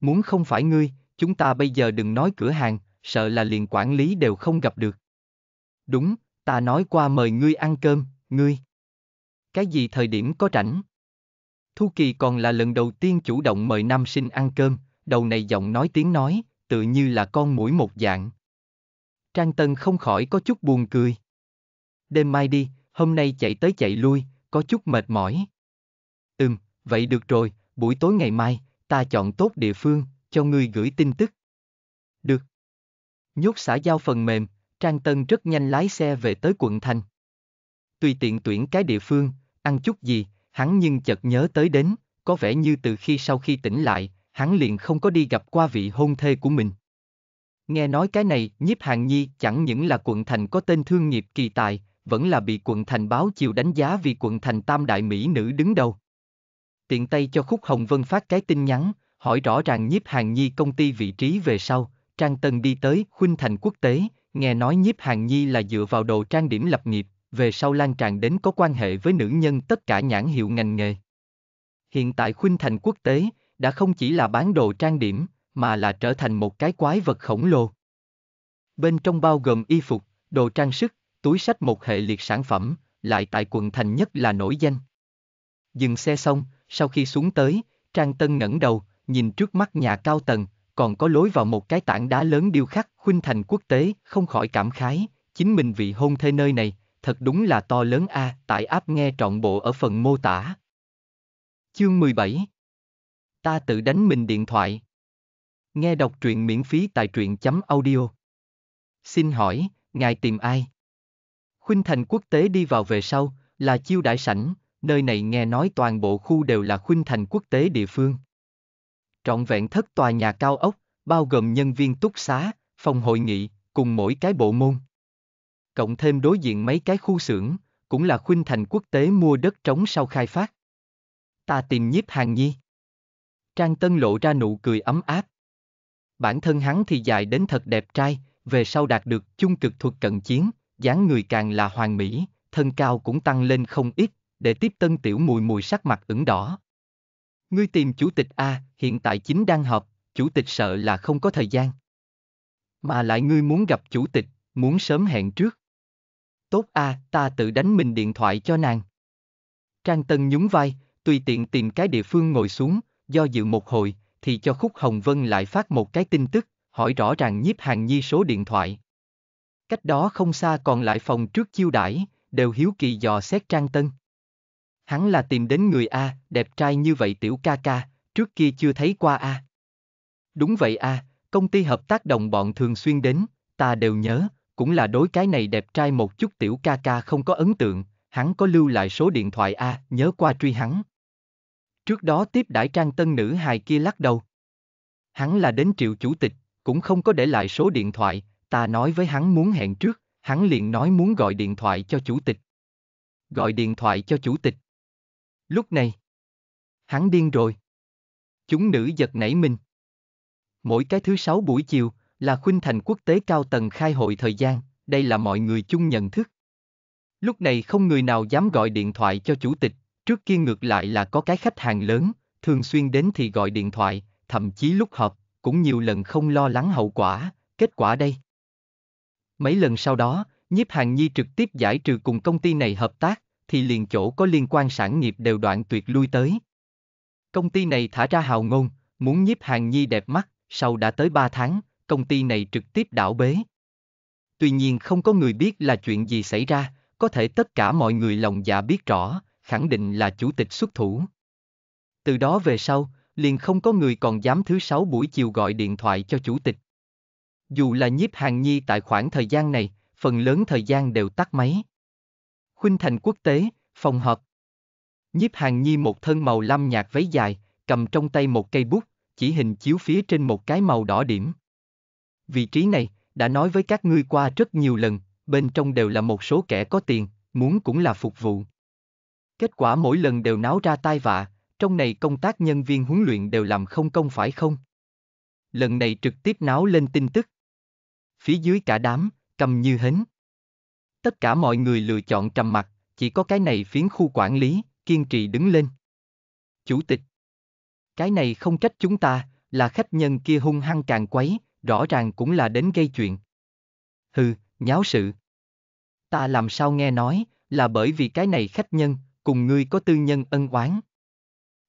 Muốn không phải ngươi, chúng ta bây giờ đừng nói cửa hàng, sợ là liền quản lý đều không gặp được. Đúng, ta nói qua mời ngươi ăn cơm, ngươi. Cái gì thời điểm có rảnh? Thu Kỳ còn là lần đầu tiên chủ động mời nam sinh ăn cơm, đầu này giọng nói tiếng nói, tự như là con mũi một dạng. Trang Tân không khỏi có chút buồn cười. Đêm mai đi, hôm nay chạy tới chạy lui, có chút mệt mỏi. Ừm, vậy được rồi, buổi tối ngày mai, ta chọn tốt địa phương, cho người gửi tin tức. Được. Nhốt xã giao phần mềm, Trang Tân rất nhanh lái xe về tới quận thành. Tùy tiện tuyển cái địa phương, ăn chút gì, hắn nhưng chợt nhớ tới đến, có vẻ như từ khi sau khi tỉnh lại, hắn liền không có đi gặp qua vị hôn thê của mình. Nghe nói cái này, nhiếp hàng nhi chẳng những là quận thành có tên thương nghiệp kỳ tài, vẫn là bị quận thành báo chiều đánh giá vì quận thành tam đại mỹ nữ đứng đầu. Tiện tay cho Khúc Hồng Vân phát cái tin nhắn, hỏi rõ ràng nhiếp hàng nhi công ty vị trí về sau, Trang Tân đi tới Khuynh Thành Quốc tế, nghe nói nhiếp hàng nhi là dựa vào đồ trang điểm lập nghiệp, về sau lan tràn đến có quan hệ với nữ nhân tất cả nhãn hiệu ngành nghề. Hiện tại Khuynh Thành Quốc tế đã không chỉ là bán đồ trang điểm, mà là trở thành một cái quái vật khổng lồ. Bên trong bao gồm y phục, đồ trang sức, túi sách một hệ liệt sản phẩm, lại tại quận thành nhất là nổi danh. Dừng xe xong, sau khi xuống tới, Trang Tân ngẩng đầu, nhìn trước mắt nhà cao tầng, còn có lối vào một cái tảng đá lớn điêu khắc khuynh thành quốc tế, không khỏi cảm khái, chính mình vị hôn thê nơi này, thật đúng là to lớn a, à, tại áp nghe trọn bộ ở phần mô tả. Chương 17 Ta tự đánh mình điện thoại. Nghe đọc truyện miễn phí tại truyện chấm audio. Xin hỏi, ngài tìm ai? Khuynh thành quốc tế đi vào về sau, là chiêu đại sảnh, nơi này nghe nói toàn bộ khu đều là khuynh thành quốc tế địa phương trọn vẹn thất tòa nhà cao ốc, bao gồm nhân viên túc xá, phòng hội nghị, cùng mỗi cái bộ môn. Cộng thêm đối diện mấy cái khu xưởng, cũng là khuynh thành quốc tế mua đất trống sau khai phát. Ta tìm nhiếp hàng nhi. Trang Tân lộ ra nụ cười ấm áp. Bản thân hắn thì dài đến thật đẹp trai, về sau đạt được chung cực thuật cận chiến, dáng người càng là hoàng mỹ, thân cao cũng tăng lên không ít, để tiếp tân tiểu mùi mùi sắc mặt ửng đỏ. Ngươi tìm chủ tịch A, hiện tại chính đang họp, chủ tịch sợ là không có thời gian. Mà lại ngươi muốn gặp chủ tịch, muốn sớm hẹn trước. Tốt A, ta tự đánh mình điện thoại cho nàng. Trang Tân nhún vai, tùy tiện tìm cái địa phương ngồi xuống, do dự một hồi, thì cho Khúc Hồng Vân lại phát một cái tin tức, hỏi rõ ràng nhiếp hàng nhi số điện thoại. Cách đó không xa còn lại phòng trước chiêu đãi, đều hiếu kỳ dò xét Trang Tân hắn là tìm đến người A, đẹp trai như vậy tiểu ca ca, trước kia chưa thấy qua A. Đúng vậy A, công ty hợp tác đồng bọn thường xuyên đến, ta đều nhớ, cũng là đối cái này đẹp trai một chút tiểu ca ca không có ấn tượng, hắn có lưu lại số điện thoại A, nhớ qua truy hắn. Trước đó tiếp đãi trang tân nữ hài kia lắc đầu. Hắn là đến triệu chủ tịch, cũng không có để lại số điện thoại, ta nói với hắn muốn hẹn trước, hắn liền nói muốn gọi điện thoại cho chủ tịch. Gọi điện thoại cho chủ tịch. Lúc này, hắn điên rồi. Chúng nữ giật nảy mình. Mỗi cái thứ sáu buổi chiều là khuynh thành quốc tế cao tầng khai hội thời gian, đây là mọi người chung nhận thức. Lúc này không người nào dám gọi điện thoại cho chủ tịch, trước kia ngược lại là có cái khách hàng lớn, thường xuyên đến thì gọi điện thoại, thậm chí lúc họp, cũng nhiều lần không lo lắng hậu quả, kết quả đây. Mấy lần sau đó, nhiếp hàng nhi trực tiếp giải trừ cùng công ty này hợp tác, thì liền chỗ có liên quan sản nghiệp đều đoạn tuyệt lui tới. Công ty này thả ra hào ngôn, muốn nhiếp hàng nhi đẹp mắt, sau đã tới 3 tháng, công ty này trực tiếp đảo bế. Tuy nhiên không có người biết là chuyện gì xảy ra, có thể tất cả mọi người lòng dạ biết rõ, khẳng định là chủ tịch xuất thủ. Từ đó về sau, liền không có người còn dám thứ sáu buổi chiều gọi điện thoại cho chủ tịch. Dù là nhiếp hàng nhi tại khoảng thời gian này, phần lớn thời gian đều tắt máy. Khuynh Thành Quốc tế, phòng họp. Nhiếp Hàng Nhi một thân màu lam nhạt váy dài, cầm trong tay một cây bút, chỉ hình chiếu phía trên một cái màu đỏ điểm. Vị trí này, đã nói với các ngươi qua rất nhiều lần, bên trong đều là một số kẻ có tiền, muốn cũng là phục vụ. Kết quả mỗi lần đều náo ra tai vạ, trong này công tác nhân viên huấn luyện đều làm không công phải không? Lần này trực tiếp náo lên tin tức. Phía dưới cả đám, cầm như hến, Tất cả mọi người lựa chọn trầm mặc, chỉ có cái này phiến khu quản lý, kiên trì đứng lên. Chủ tịch. Cái này không trách chúng ta, là khách nhân kia hung hăng càng quấy, rõ ràng cũng là đến gây chuyện. Hừ, nháo sự. Ta làm sao nghe nói, là bởi vì cái này khách nhân, cùng ngươi có tư nhân ân oán.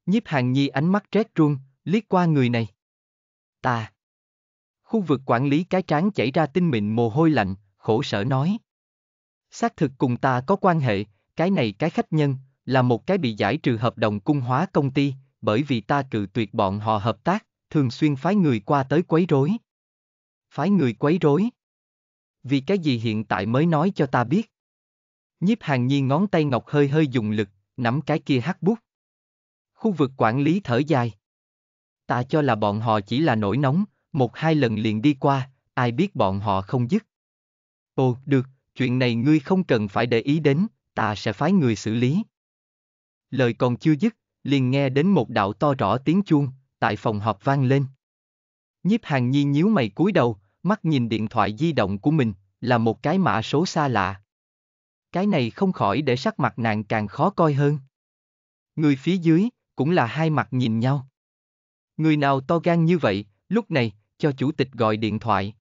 Nhiếp hàng nhi ánh mắt rét run, liếc qua người này. Ta. Khu vực quản lý cái trán chảy ra tinh mịn mồ hôi lạnh, khổ sở nói. Xác thực cùng ta có quan hệ, cái này cái khách nhân, là một cái bị giải trừ hợp đồng cung hóa công ty, bởi vì ta cự tuyệt bọn họ hợp tác, thường xuyên phái người qua tới quấy rối. Phái người quấy rối? Vì cái gì hiện tại mới nói cho ta biết? Nhiếp hàng nhiên ngón tay ngọc hơi hơi dùng lực, nắm cái kia hắc bút. Khu vực quản lý thở dài. Ta cho là bọn họ chỉ là nổi nóng, một hai lần liền đi qua, ai biết bọn họ không dứt. Ồ, được, chuyện này ngươi không cần phải để ý đến, ta sẽ phái người xử lý. Lời còn chưa dứt, liền nghe đến một đạo to rõ tiếng chuông, tại phòng họp vang lên. Nhiếp hàng nhi nhíu mày cúi đầu, mắt nhìn điện thoại di động của mình, là một cái mã số xa lạ. Cái này không khỏi để sắc mặt nàng càng khó coi hơn. Người phía dưới, cũng là hai mặt nhìn nhau. Người nào to gan như vậy, lúc này, cho chủ tịch gọi điện thoại.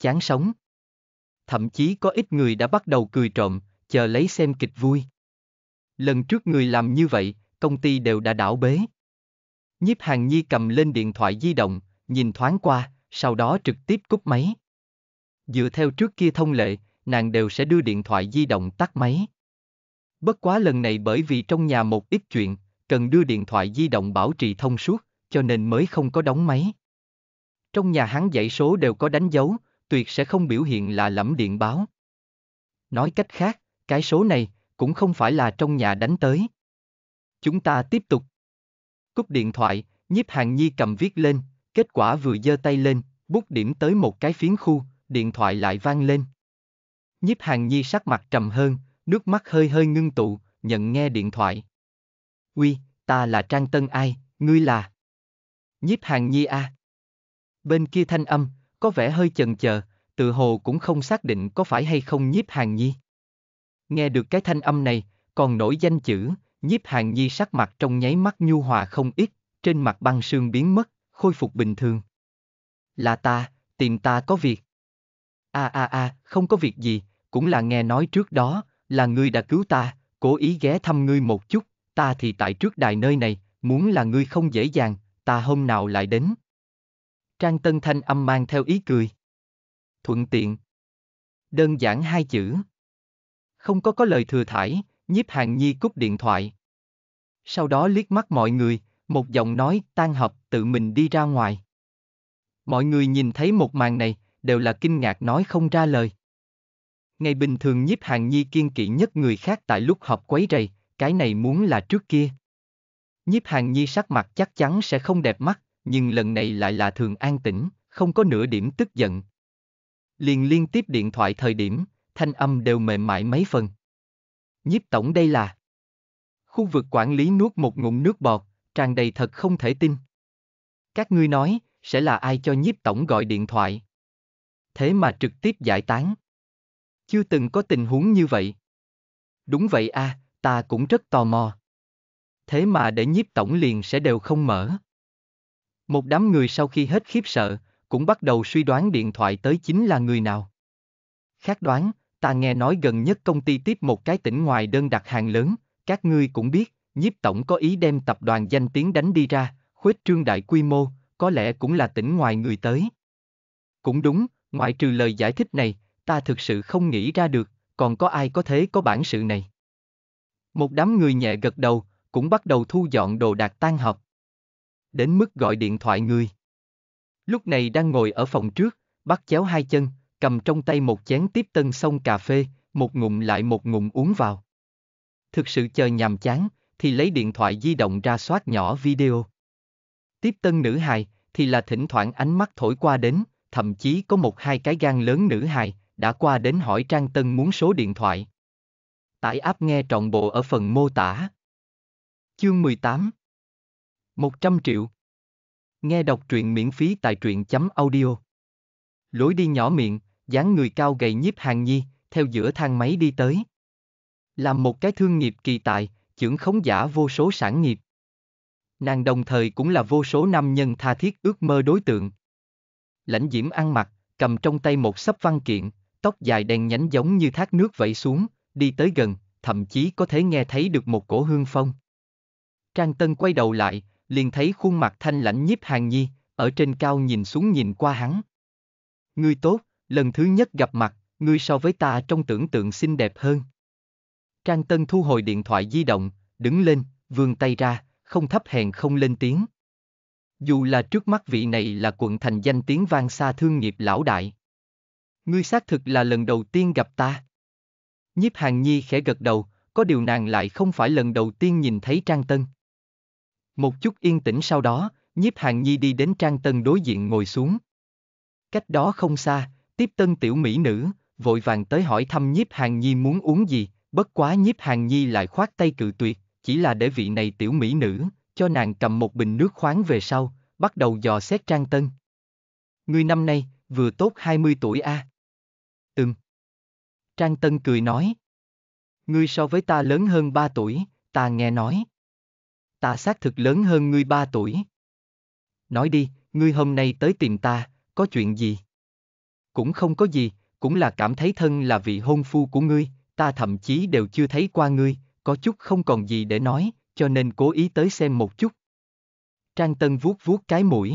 Chán sống thậm chí có ít người đã bắt đầu cười trộm, chờ lấy xem kịch vui. Lần trước người làm như vậy, công ty đều đã đảo bế. Nhiếp Hàn Nhi cầm lên điện thoại di động, nhìn thoáng qua, sau đó trực tiếp cúp máy. Dựa theo trước kia thông lệ, nàng đều sẽ đưa điện thoại di động tắt máy. Bất quá lần này bởi vì trong nhà một ít chuyện, cần đưa điện thoại di động bảo trì thông suốt, cho nên mới không có đóng máy. Trong nhà hắn dãy số đều có đánh dấu, tuyệt sẽ không biểu hiện là lẫm điện báo. Nói cách khác, cái số này cũng không phải là trong nhà đánh tới. Chúng ta tiếp tục. Cúp điện thoại, nhiếp hàng nhi cầm viết lên, kết quả vừa giơ tay lên, bút điểm tới một cái phiến khu, điện thoại lại vang lên. Nhiếp hàng nhi sắc mặt trầm hơn, nước mắt hơi hơi ngưng tụ, nhận nghe điện thoại. Uy, ta là Trang Tân Ai, ngươi là... Nhiếp hàng nhi a. À? Bên kia thanh âm, có vẻ hơi chần chờ, tự hồ cũng không xác định có phải hay không nhiếp hàng nhi. Nghe được cái thanh âm này, còn nổi danh chữ, nhiếp hàng nhi sắc mặt trong nháy mắt nhu hòa không ít, trên mặt băng sương biến mất, khôi phục bình thường. Là ta, tìm ta có việc. a a a, không có việc gì, cũng là nghe nói trước đó, là ngươi đã cứu ta, cố ý ghé thăm ngươi một chút, ta thì tại trước đài nơi này, muốn là ngươi không dễ dàng, ta hôm nào lại đến. Trang Tân Thanh âm mang theo ý cười. Thuận tiện. Đơn giản hai chữ. Không có có lời thừa thải, nhiếp hàng nhi cúp điện thoại. Sau đó liếc mắt mọi người, một giọng nói tan hợp tự mình đi ra ngoài. Mọi người nhìn thấy một màn này, đều là kinh ngạc nói không ra lời. Ngày bình thường nhiếp hàng nhi kiên kỵ nhất người khác tại lúc họp quấy rầy, cái này muốn là trước kia. Nhiếp hàng nhi sắc mặt chắc chắn sẽ không đẹp mắt, nhưng lần này lại là thường an tĩnh, không có nửa điểm tức giận. Liền liên tiếp điện thoại thời điểm, thanh âm đều mềm mại mấy phần. Nhiếp tổng đây là... Khu vực quản lý nuốt một ngụm nước bọt, tràn đầy thật không thể tin. Các ngươi nói, sẽ là ai cho nhiếp tổng gọi điện thoại? Thế mà trực tiếp giải tán. Chưa từng có tình huống như vậy. Đúng vậy a, à, ta cũng rất tò mò. Thế mà để nhiếp tổng liền sẽ đều không mở. Một đám người sau khi hết khiếp sợ, cũng bắt đầu suy đoán điện thoại tới chính là người nào. Khác đoán, ta nghe nói gần nhất công ty tiếp một cái tỉnh ngoài đơn đặt hàng lớn, các ngươi cũng biết, nhiếp tổng có ý đem tập đoàn danh tiếng đánh đi ra, khuếch trương đại quy mô, có lẽ cũng là tỉnh ngoài người tới. Cũng đúng, ngoại trừ lời giải thích này, ta thực sự không nghĩ ra được, còn có ai có thế có bản sự này. Một đám người nhẹ gật đầu, cũng bắt đầu thu dọn đồ đạc tan họp, đến mức gọi điện thoại người. Lúc này đang ngồi ở phòng trước, bắt chéo hai chân, cầm trong tay một chén tiếp tân xong cà phê, một ngụm lại một ngụm uống vào. Thực sự chờ nhàm chán, thì lấy điện thoại di động ra soát nhỏ video. Tiếp tân nữ hài, thì là thỉnh thoảng ánh mắt thổi qua đến, thậm chí có một hai cái gan lớn nữ hài, đã qua đến hỏi Trang Tân muốn số điện thoại. Tải áp nghe trọn bộ ở phần mô tả. Chương 18 100 triệu. Nghe đọc truyện miễn phí tại truyện chấm audio. Lối đi nhỏ miệng, dáng người cao gầy nhiếp hàng nhi, theo giữa thang máy đi tới. Làm một cái thương nghiệp kỳ tại, trưởng khống giả vô số sản nghiệp. Nàng đồng thời cũng là vô số nam nhân tha thiết ước mơ đối tượng. Lãnh diễm ăn mặc, cầm trong tay một sấp văn kiện, tóc dài đen nhánh giống như thác nước vẫy xuống, đi tới gần, thậm chí có thể nghe thấy được một cổ hương phong. Trang Tân quay đầu lại, liền thấy khuôn mặt thanh lãnh nhiếp hàn nhi, ở trên cao nhìn xuống nhìn qua hắn. Ngươi tốt, lần thứ nhất gặp mặt, ngươi so với ta trong tưởng tượng xinh đẹp hơn. Trang Tân thu hồi điện thoại di động, đứng lên, vươn tay ra, không thấp hèn không lên tiếng. Dù là trước mắt vị này là quận thành danh tiếng vang xa thương nghiệp lão đại. Ngươi xác thực là lần đầu tiên gặp ta. Nhiếp hàn Nhi khẽ gật đầu, có điều nàng lại không phải lần đầu tiên nhìn thấy Trang Tân. Một chút yên tĩnh sau đó, nhiếp hàng nhi đi đến trang tân đối diện ngồi xuống. Cách đó không xa, tiếp tân tiểu mỹ nữ, vội vàng tới hỏi thăm nhiếp hàng nhi muốn uống gì, bất quá nhiếp hàng nhi lại khoát tay cự tuyệt, chỉ là để vị này tiểu mỹ nữ, cho nàng cầm một bình nước khoáng về sau, bắt đầu dò xét trang tân. Người năm nay, vừa tốt 20 tuổi a. À? Ừm. Trang Tân cười nói. Ngươi so với ta lớn hơn 3 tuổi, ta nghe nói ta xác thực lớn hơn ngươi ba tuổi. Nói đi, ngươi hôm nay tới tìm ta, có chuyện gì? Cũng không có gì, cũng là cảm thấy thân là vị hôn phu của ngươi, ta thậm chí đều chưa thấy qua ngươi, có chút không còn gì để nói, cho nên cố ý tới xem một chút. Trang Tân vuốt vuốt cái mũi.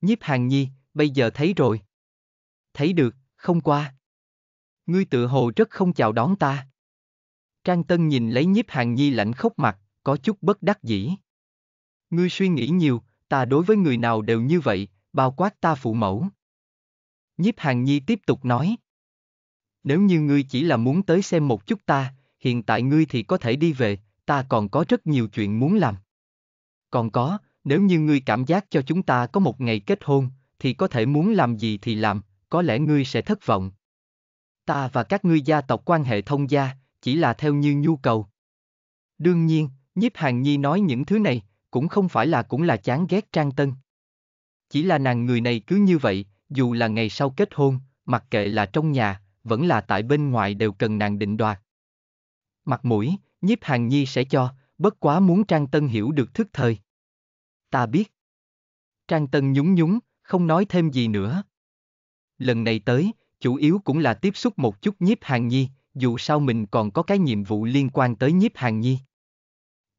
Nhiếp hàng nhi, bây giờ thấy rồi. Thấy được, không qua. Ngươi tự hồ rất không chào đón ta. Trang Tân nhìn lấy nhiếp hàng nhi lạnh khóc mặt, có chút bất đắc dĩ. Ngươi suy nghĩ nhiều, ta đối với người nào đều như vậy, bao quát ta phụ mẫu. Nhiếp Hàng Nhi tiếp tục nói. Nếu như ngươi chỉ là muốn tới xem một chút ta, hiện tại ngươi thì có thể đi về, ta còn có rất nhiều chuyện muốn làm. Còn có, nếu như ngươi cảm giác cho chúng ta có một ngày kết hôn, thì có thể muốn làm gì thì làm, có lẽ ngươi sẽ thất vọng. Ta và các ngươi gia tộc quan hệ thông gia, chỉ là theo như nhu cầu. Đương nhiên, Nhiếp Hàng Nhi nói những thứ này, cũng không phải là cũng là chán ghét Trang Tân. Chỉ là nàng người này cứ như vậy, dù là ngày sau kết hôn, mặc kệ là trong nhà, vẫn là tại bên ngoài đều cần nàng định đoạt. Mặt mũi, nhiếp hàng nhi sẽ cho, bất quá muốn Trang Tân hiểu được thức thời. Ta biết. Trang Tân nhún nhún, không nói thêm gì nữa. Lần này tới, chủ yếu cũng là tiếp xúc một chút nhiếp hàng nhi, dù sao mình còn có cái nhiệm vụ liên quan tới nhiếp hàng nhi.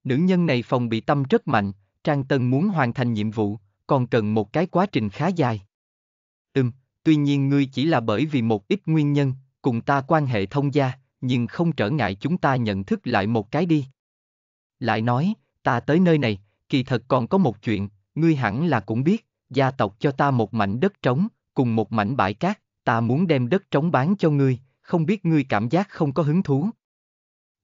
Nữ nhân này phòng bị tâm rất mạnh, Trang Tân muốn hoàn thành nhiệm vụ, còn cần một cái quá trình khá dài. Ừm, tuy nhiên ngươi chỉ là bởi vì một ít nguyên nhân, cùng ta quan hệ thông gia, nhưng không trở ngại chúng ta nhận thức lại một cái đi. Lại nói, ta tới nơi này, kỳ thật còn có một chuyện, ngươi hẳn là cũng biết, gia tộc cho ta một mảnh đất trống, cùng một mảnh bãi cát, ta muốn đem đất trống bán cho ngươi, không biết ngươi cảm giác không có hứng thú.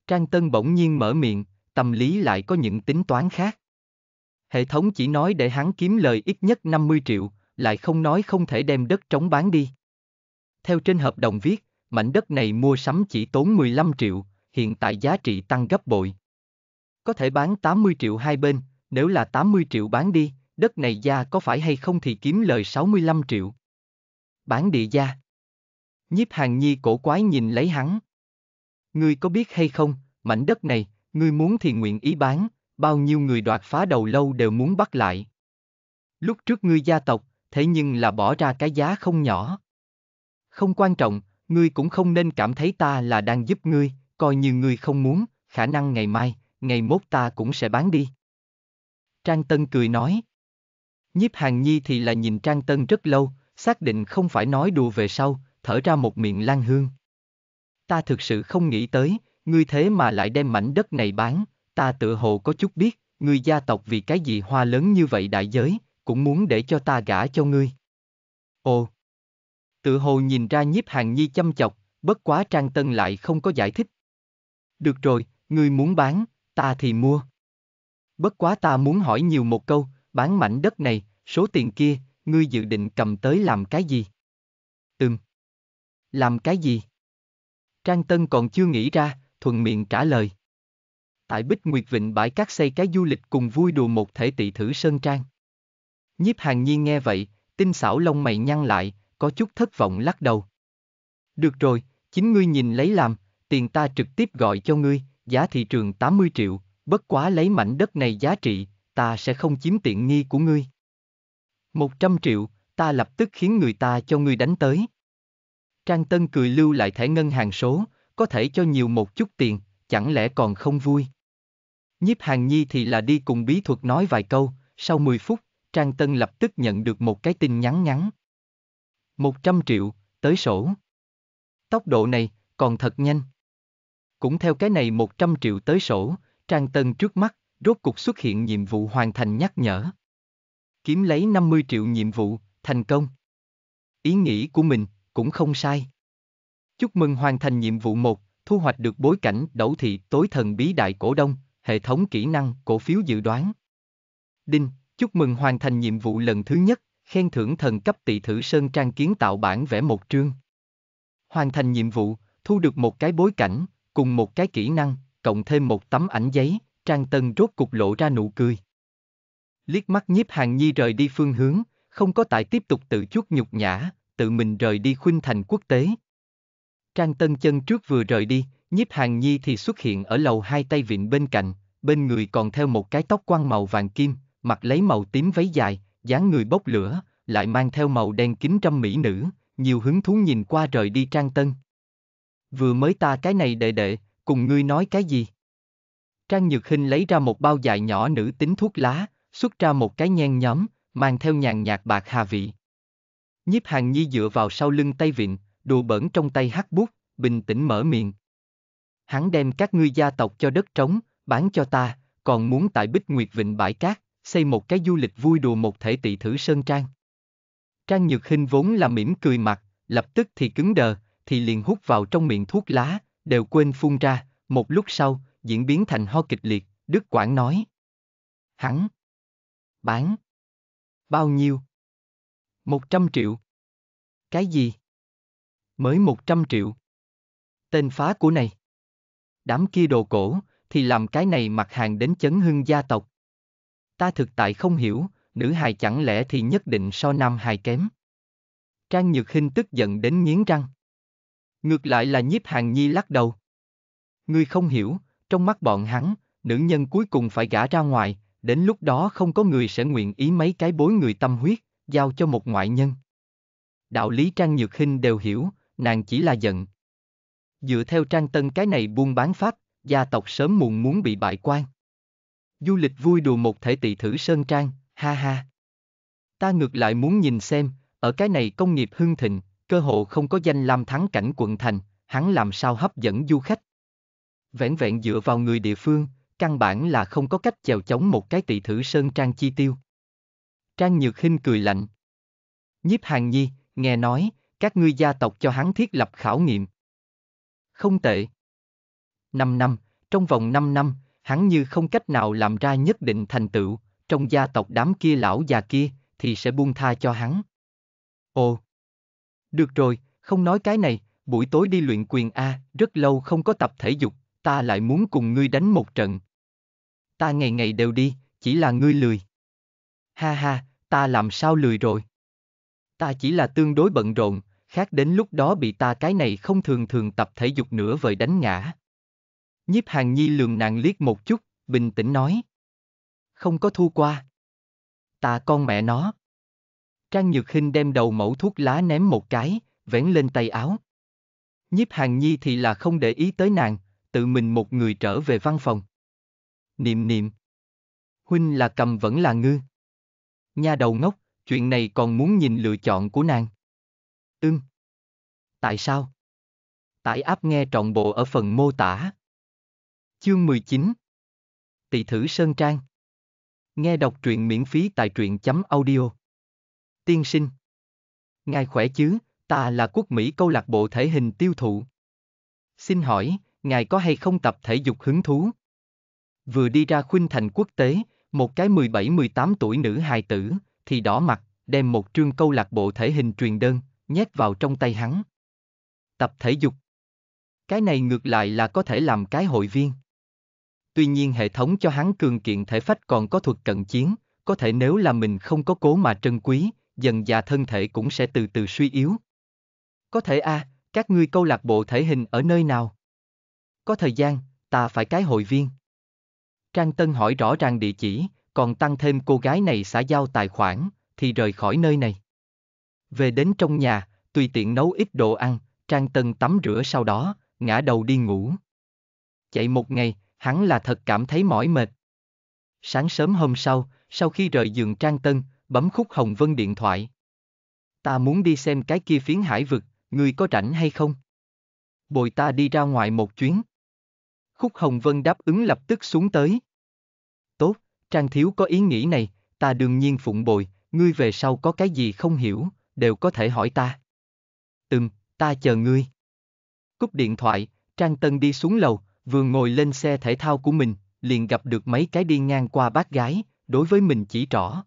Trang Tân bỗng nhiên mở miệng, tâm lý lại có những tính toán khác. Hệ thống chỉ nói để hắn kiếm lời ít nhất 50 triệu, lại không nói không thể đem đất trống bán đi. Theo trên hợp đồng viết, mảnh đất này mua sắm chỉ tốn 15 triệu, hiện tại giá trị tăng gấp bội. Có thể bán 80 triệu hai bên, nếu là 80 triệu bán đi, đất này ra có phải hay không thì kiếm lời 65 triệu. Bán địa gia. Nhiếp hàng nhi cổ quái nhìn lấy hắn. Ngươi có biết hay không, mảnh đất này, Ngươi muốn thì nguyện ý bán, bao nhiêu người đoạt phá đầu lâu đều muốn bắt lại. Lúc trước ngươi gia tộc, thế nhưng là bỏ ra cái giá không nhỏ. Không quan trọng, ngươi cũng không nên cảm thấy ta là đang giúp ngươi, coi như ngươi không muốn, khả năng ngày mai, ngày mốt ta cũng sẽ bán đi. Trang Tân cười nói. Nhiếp Hàng Nhi thì là nhìn Trang Tân rất lâu, xác định không phải nói đùa về sau, thở ra một miệng lan hương. Ta thực sự không nghĩ tới, ngươi thế mà lại đem mảnh đất này bán, ta tự hồ có chút biết, ngươi gia tộc vì cái gì hoa lớn như vậy đại giới, cũng muốn để cho ta gả cho ngươi. Ồ! Tự hồ nhìn ra nhiếp hàng nhi chăm chọc, bất quá trang tân lại không có giải thích. Được rồi, ngươi muốn bán, ta thì mua. Bất quá ta muốn hỏi nhiều một câu, bán mảnh đất này, số tiền kia, ngươi dự định cầm tới làm cái gì? Ừm. Làm cái gì? Trang Tân còn chưa nghĩ ra, thuận miệng trả lời. Tại Bích Nguyệt Vịnh bãi cát xây cái du lịch cùng vui đùa một thể tỷ thử sơn trang. Nhiếp hàng nhiên nghe vậy, tinh xảo lông mày nhăn lại, có chút thất vọng lắc đầu. Được rồi, chính ngươi nhìn lấy làm, tiền ta trực tiếp gọi cho ngươi, giá thị trường 80 triệu, bất quá lấy mảnh đất này giá trị, ta sẽ không chiếm tiện nghi của ngươi. 100 triệu, ta lập tức khiến người ta cho ngươi đánh tới. Trang Tân cười lưu lại thẻ ngân hàng số, có thể cho nhiều một chút tiền, chẳng lẽ còn không vui? Nhiếp Hàng Nhi thì là đi cùng bí thuật nói vài câu, sau 10 phút, Trang Tân lập tức nhận được một cái tin nhắn ngắn. 100 triệu, tới sổ. Tốc độ này, còn thật nhanh. Cũng theo cái này 100 triệu tới sổ, Trang Tân trước mắt, rốt cục xuất hiện nhiệm vụ hoàn thành nhắc nhở. Kiếm lấy 50 triệu nhiệm vụ, thành công. Ý nghĩ của mình, cũng không sai. Chúc mừng hoàn thành nhiệm vụ 1, thu hoạch được bối cảnh đấu thị tối thần bí đại cổ đông, hệ thống kỹ năng, cổ phiếu dự đoán. Đinh, chúc mừng hoàn thành nhiệm vụ lần thứ nhất, khen thưởng thần cấp tỷ thử sơn trang kiến tạo bản vẽ một trương. Hoàn thành nhiệm vụ, thu được một cái bối cảnh, cùng một cái kỹ năng, cộng thêm một tấm ảnh giấy, Trang Tân rốt cục lộ ra nụ cười. Liếc mắt nhiếp hàng nhi rời đi phương hướng, không có tại tiếp tục tự chuốc nhục nhã, tự mình rời đi khuynh thành quốc tế, Trang Tân Chân trước vừa rời đi, nhiếp hàng nhi thì xuất hiện ở lầu hai tay vịn bên cạnh, bên người còn theo một cái tóc quăng màu vàng kim, mặc lấy màu tím váy dài, dáng người bốc lửa, lại mang theo màu đen kính trăm mỹ nữ, nhiều hứng thú nhìn qua rời đi Trang Tân. Vừa mới ta cái này đệ đệ, cùng ngươi nói cái gì? Trang Nhược Hinh lấy ra một bao dài nhỏ nữ tính thuốc lá, xuất ra một cái nhen nhóm, mang theo nhàn nhạt bạc hà vị. Nhiếp hàng nhi dựa vào sau lưng tay vịn, đùa bẩn trong tay hắc bút, bình tĩnh mở miệng. Hắn đem các ngươi gia tộc cho đất trống, bán cho ta, còn muốn tại Bích Nguyệt Vịnh Bãi Cát, xây một cái du lịch vui đùa một thể tỷ thử Sơn Trang. Trang Nhược Hinh vốn là mỉm cười mặt, lập tức thì cứng đờ, thì liền hút vào trong miệng thuốc lá, đều quên phun ra, một lúc sau, diễn biến thành ho kịch liệt, Đức Quảng nói. Hắn. Bán. Bao nhiêu? Một trăm triệu. Cái gì? Mới 100 triệu. Tên phá của này. Đám kia đồ cổ, thì làm cái này mặt hàng đến chấn hưng gia tộc. Ta thực tại không hiểu, nữ hài chẳng lẽ thì nhất định so nam hài kém. Trang Nhược Hinh tức giận đến nghiến răng. Ngược lại là nhiếp hàng nhi lắc đầu. Ngươi không hiểu, trong mắt bọn hắn, nữ nhân cuối cùng phải gả ra ngoài, đến lúc đó không có người sẽ nguyện ý mấy cái bối người tâm huyết, giao cho một ngoại nhân. Đạo lý Trang Nhược Hinh đều hiểu, nàng chỉ là giận. Dựa theo trang tân cái này buôn bán pháp, gia tộc sớm muộn muốn bị bại quan. Du lịch vui đùa một thể tỷ thử sơn trang, ha ha. Ta ngược lại muốn nhìn xem, ở cái này công nghiệp hưng thịnh, cơ hộ không có danh lam thắng cảnh quận thành, hắn làm sao hấp dẫn du khách. Vẹn vẹn dựa vào người địa phương, căn bản là không có cách chèo chống một cái tỷ thử sơn trang chi tiêu. Trang Nhược Hinh cười lạnh. Nhiếp Hàng Nhi, nghe nói, các ngươi gia tộc cho hắn thiết lập khảo nghiệm. Không tệ. 5 năm, trong vòng 5 năm, hắn như không cách nào làm ra nhất định thành tựu, trong gia tộc đám kia lão già kia, thì sẽ buông tha cho hắn. Ồ. Được rồi, không nói cái này, buổi tối đi luyện quyền A, rất lâu không có tập thể dục, ta lại muốn cùng ngươi đánh một trận. Ta ngày ngày đều đi, chỉ là ngươi lười. Ha ha, ta làm sao lười rồi. Ta chỉ là tương đối bận rộn, khác đến lúc đó bị ta cái này không thường thường tập thể dục nữa vời đánh ngã. Nhiếp hàng nhi lường nàng liếc một chút, bình tĩnh nói. Không có thu qua. Ta con mẹ nó. Trang Nhược Hinh đem đầu mẫu thuốc lá ném một cái, vén lên tay áo. Nhiếp hàng nhi thì là không để ý tới nàng, tự mình một người trở về văn phòng. Niệm niệm. Huynh là cầm vẫn là ngư. Nha đầu ngốc, chuyện này còn muốn nhìn lựa chọn của nàng. Ưng. Tại sao? Tải áp nghe trọn bộ ở phần mô tả. Chương 19 Tỳ thử Sơn Trang Nghe đọc truyện miễn phí tại truyện chấm audio. Tiên sinh Ngài khỏe chứ, ta là quốc Mỹ câu lạc bộ thể hình tiêu thụ. Xin hỏi, ngài có hay không tập thể dục hứng thú? Vừa đi ra khuynh thành quốc tế, một cái 17-18 tuổi nữ hài tử, thì đỏ mặt, đem một trương câu lạc bộ thể hình truyền đơn, nhét vào trong tay hắn. Tập thể dục. Cái này ngược lại là có thể làm cái hội viên. Tuy nhiên hệ thống cho hắn cường kiện thể phách còn có thuật cận chiến, có thể nếu là mình không có cố mà trân quý, dần già thân thể cũng sẽ từ từ suy yếu. Có thể a, à, các ngươi câu lạc bộ thể hình ở nơi nào? Có thời gian, ta phải cái hội viên. Trang Tân hỏi rõ ràng địa chỉ, còn tăng thêm cô gái này xã giao tài khoản, thì rời khỏi nơi này. Về đến trong nhà, tùy tiện nấu ít đồ ăn, Trang Tân tắm rửa sau đó, ngã đầu đi ngủ. Chạy một ngày, hắn là thật cảm thấy mỏi mệt. Sáng sớm hôm sau, sau khi rời giường Trang Tân, bấm khúc Hồng Vân điện thoại. Ta muốn đi xem cái kia phiến hải vực, ngươi có rảnh hay không? Bồi ta đi ra ngoài một chuyến. Khúc Hồng Vân đáp ứng lập tức xuống tới. Tốt, Trang Thiếu có ý nghĩ này, ta đương nhiên phụng bồi, ngươi về sau có cái gì không hiểu, đều có thể hỏi ta. Ừm, ta chờ ngươi. Cúp điện thoại, Trang Tân đi xuống lầu, vừa ngồi lên xe thể thao của mình, liền gặp được mấy cái đi ngang qua bác gái, đối với mình chỉ rõ.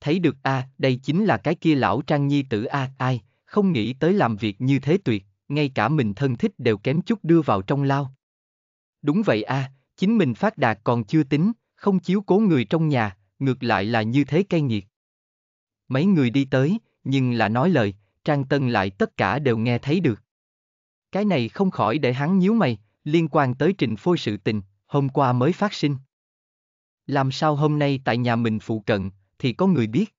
Thấy được a, à, đây chính là cái kia lão Trang Nhi tử a, à, ai, không nghĩ tới làm việc như thế tuyệt, ngay cả mình thân thích đều kém chút đưa vào trong lao. Đúng vậy a, à, chính mình phát đạt còn chưa tính, không chiếu cố người trong nhà, ngược lại là như thế cay nghiệt. Mấy người đi tới, nhưng là nói lời, Trang Tân lại tất cả đều nghe thấy được. Cái này không khỏi để hắn nhíu mày, liên quan tới trình phôi sự tình, hôm qua mới phát sinh. Làm sao hôm nay tại nhà mình phụ cận, thì có người biết.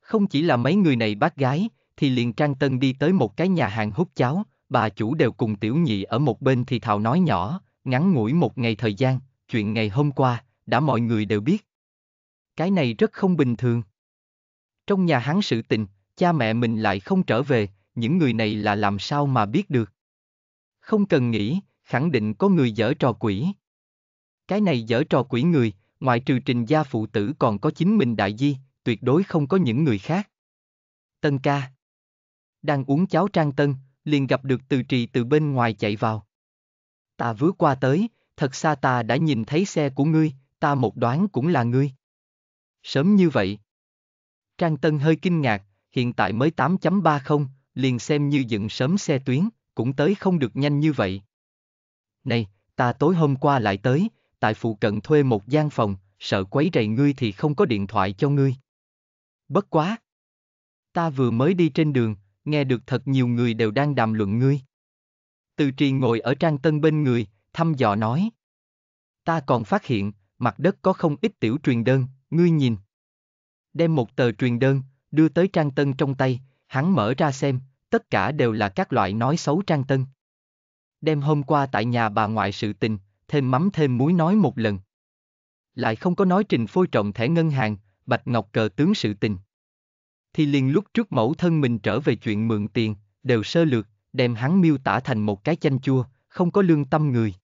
Không chỉ là mấy người này bác gái, thì liền Trang Tân đi tới một cái nhà hàng hút cháo, bà chủ đều cùng tiểu nhị ở một bên thì thào nói nhỏ, ngắn ngủi một ngày thời gian, chuyện ngày hôm qua, đã mọi người đều biết. Cái này rất không bình thường. Trong nhà hắn sự tình, cha mẹ mình lại không trở về, những người này là làm sao mà biết được. Không cần nghĩ, khẳng định có người dở trò quỷ. Cái này dở trò quỷ người, ngoài trừ trình gia phụ tử còn có chính mình đại di, tuyệt đối không có những người khác. Tân ca Đang uống cháo trang tân, liền gặp được từ trì từ bên ngoài chạy vào. Ta vứa qua tới, thật xa ta đã nhìn thấy xe của ngươi, ta một đoán cũng là ngươi. Sớm như vậy. Trang Tân hơi kinh ngạc, hiện tại mới 8.30, liền xem như dựng sớm xe tuyến, cũng tới không được nhanh như vậy. Này, ta tối hôm qua lại tới, tại phụ cận thuê một gian phòng, sợ quấy rầy ngươi thì không có điện thoại cho ngươi. Bất quá. Ta vừa mới đi trên đường, nghe được thật nhiều người đều đang đàm luận ngươi. Từ trì ngồi ở trang tân bên người, thăm dò nói. Ta còn phát hiện, mặt đất có không ít tiểu truyền đơn, ngươi nhìn đem một tờ truyền đơn, đưa tới Trang Tân trong tay, hắn mở ra xem, tất cả đều là các loại nói xấu Trang Tân. Đem hôm qua tại nhà bà ngoại sự tình, thêm mắm thêm muối nói một lần. Lại không có nói trình phôi trọng thẻ ngân hàng, bạch ngọc cờ tướng sự tình. Thì liền lúc trước mẫu thân mình trở về chuyện mượn tiền, đều sơ lược, đem hắn miêu tả thành một cái chanh chua, không có lương tâm người.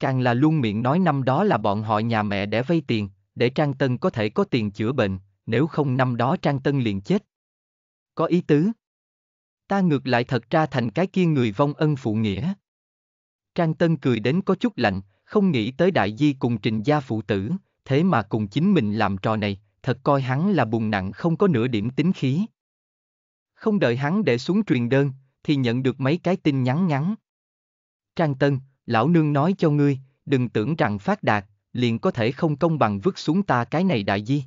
Càng là luôn miệng nói năm đó là bọn họ nhà mẹ để vay tiền, để Trang Tân có thể có tiền chữa bệnh, nếu không năm đó Trang Tân liền chết. Có ý tứ. Ta ngược lại thật ra thành cái kia người vong ân phụ nghĩa. Trang Tân cười đến có chút lạnh, không nghĩ tới đại di cùng trình gia phụ tử, thế mà cùng chính mình làm trò này, thật coi hắn là bùn nặng không có nửa điểm tính khí. Không đợi hắn để xuống truyền đơn, thì nhận được mấy cái tin nhắn ngắn. Trang Tân, lão nương nói cho ngươi, đừng tưởng rằng phát đạt, liền có thể không công bằng vứt xuống ta cái này đại di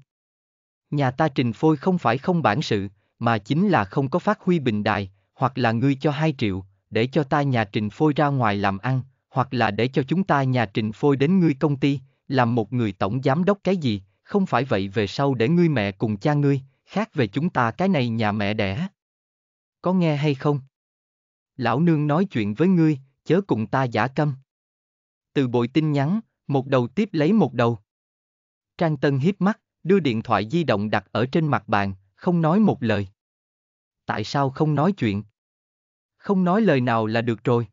nhà ta trình phôi không phải không bản sự, mà chính là không có phát huy bình đại, hoặc là ngươi cho 2 triệu, để cho ta nhà trình phôi ra ngoài làm ăn, hoặc là để cho chúng ta nhà trình phôi đến ngươi công ty, làm một người tổng giám đốc cái gì, không phải vậy về sau để ngươi mẹ cùng cha ngươi, khác về chúng ta cái này nhà mẹ đẻ. Có nghe hay không? Lão nương nói chuyện với ngươi, chớ cùng ta giả câm. Từ bội tin nhắn, một đầu tiếp lấy một đầu. Trang Tân hiếp mắt, đưa điện thoại di động đặt ở trên mặt bàn, không nói một lời. Tại sao không nói chuyện? Không nói lời nào là được rồi.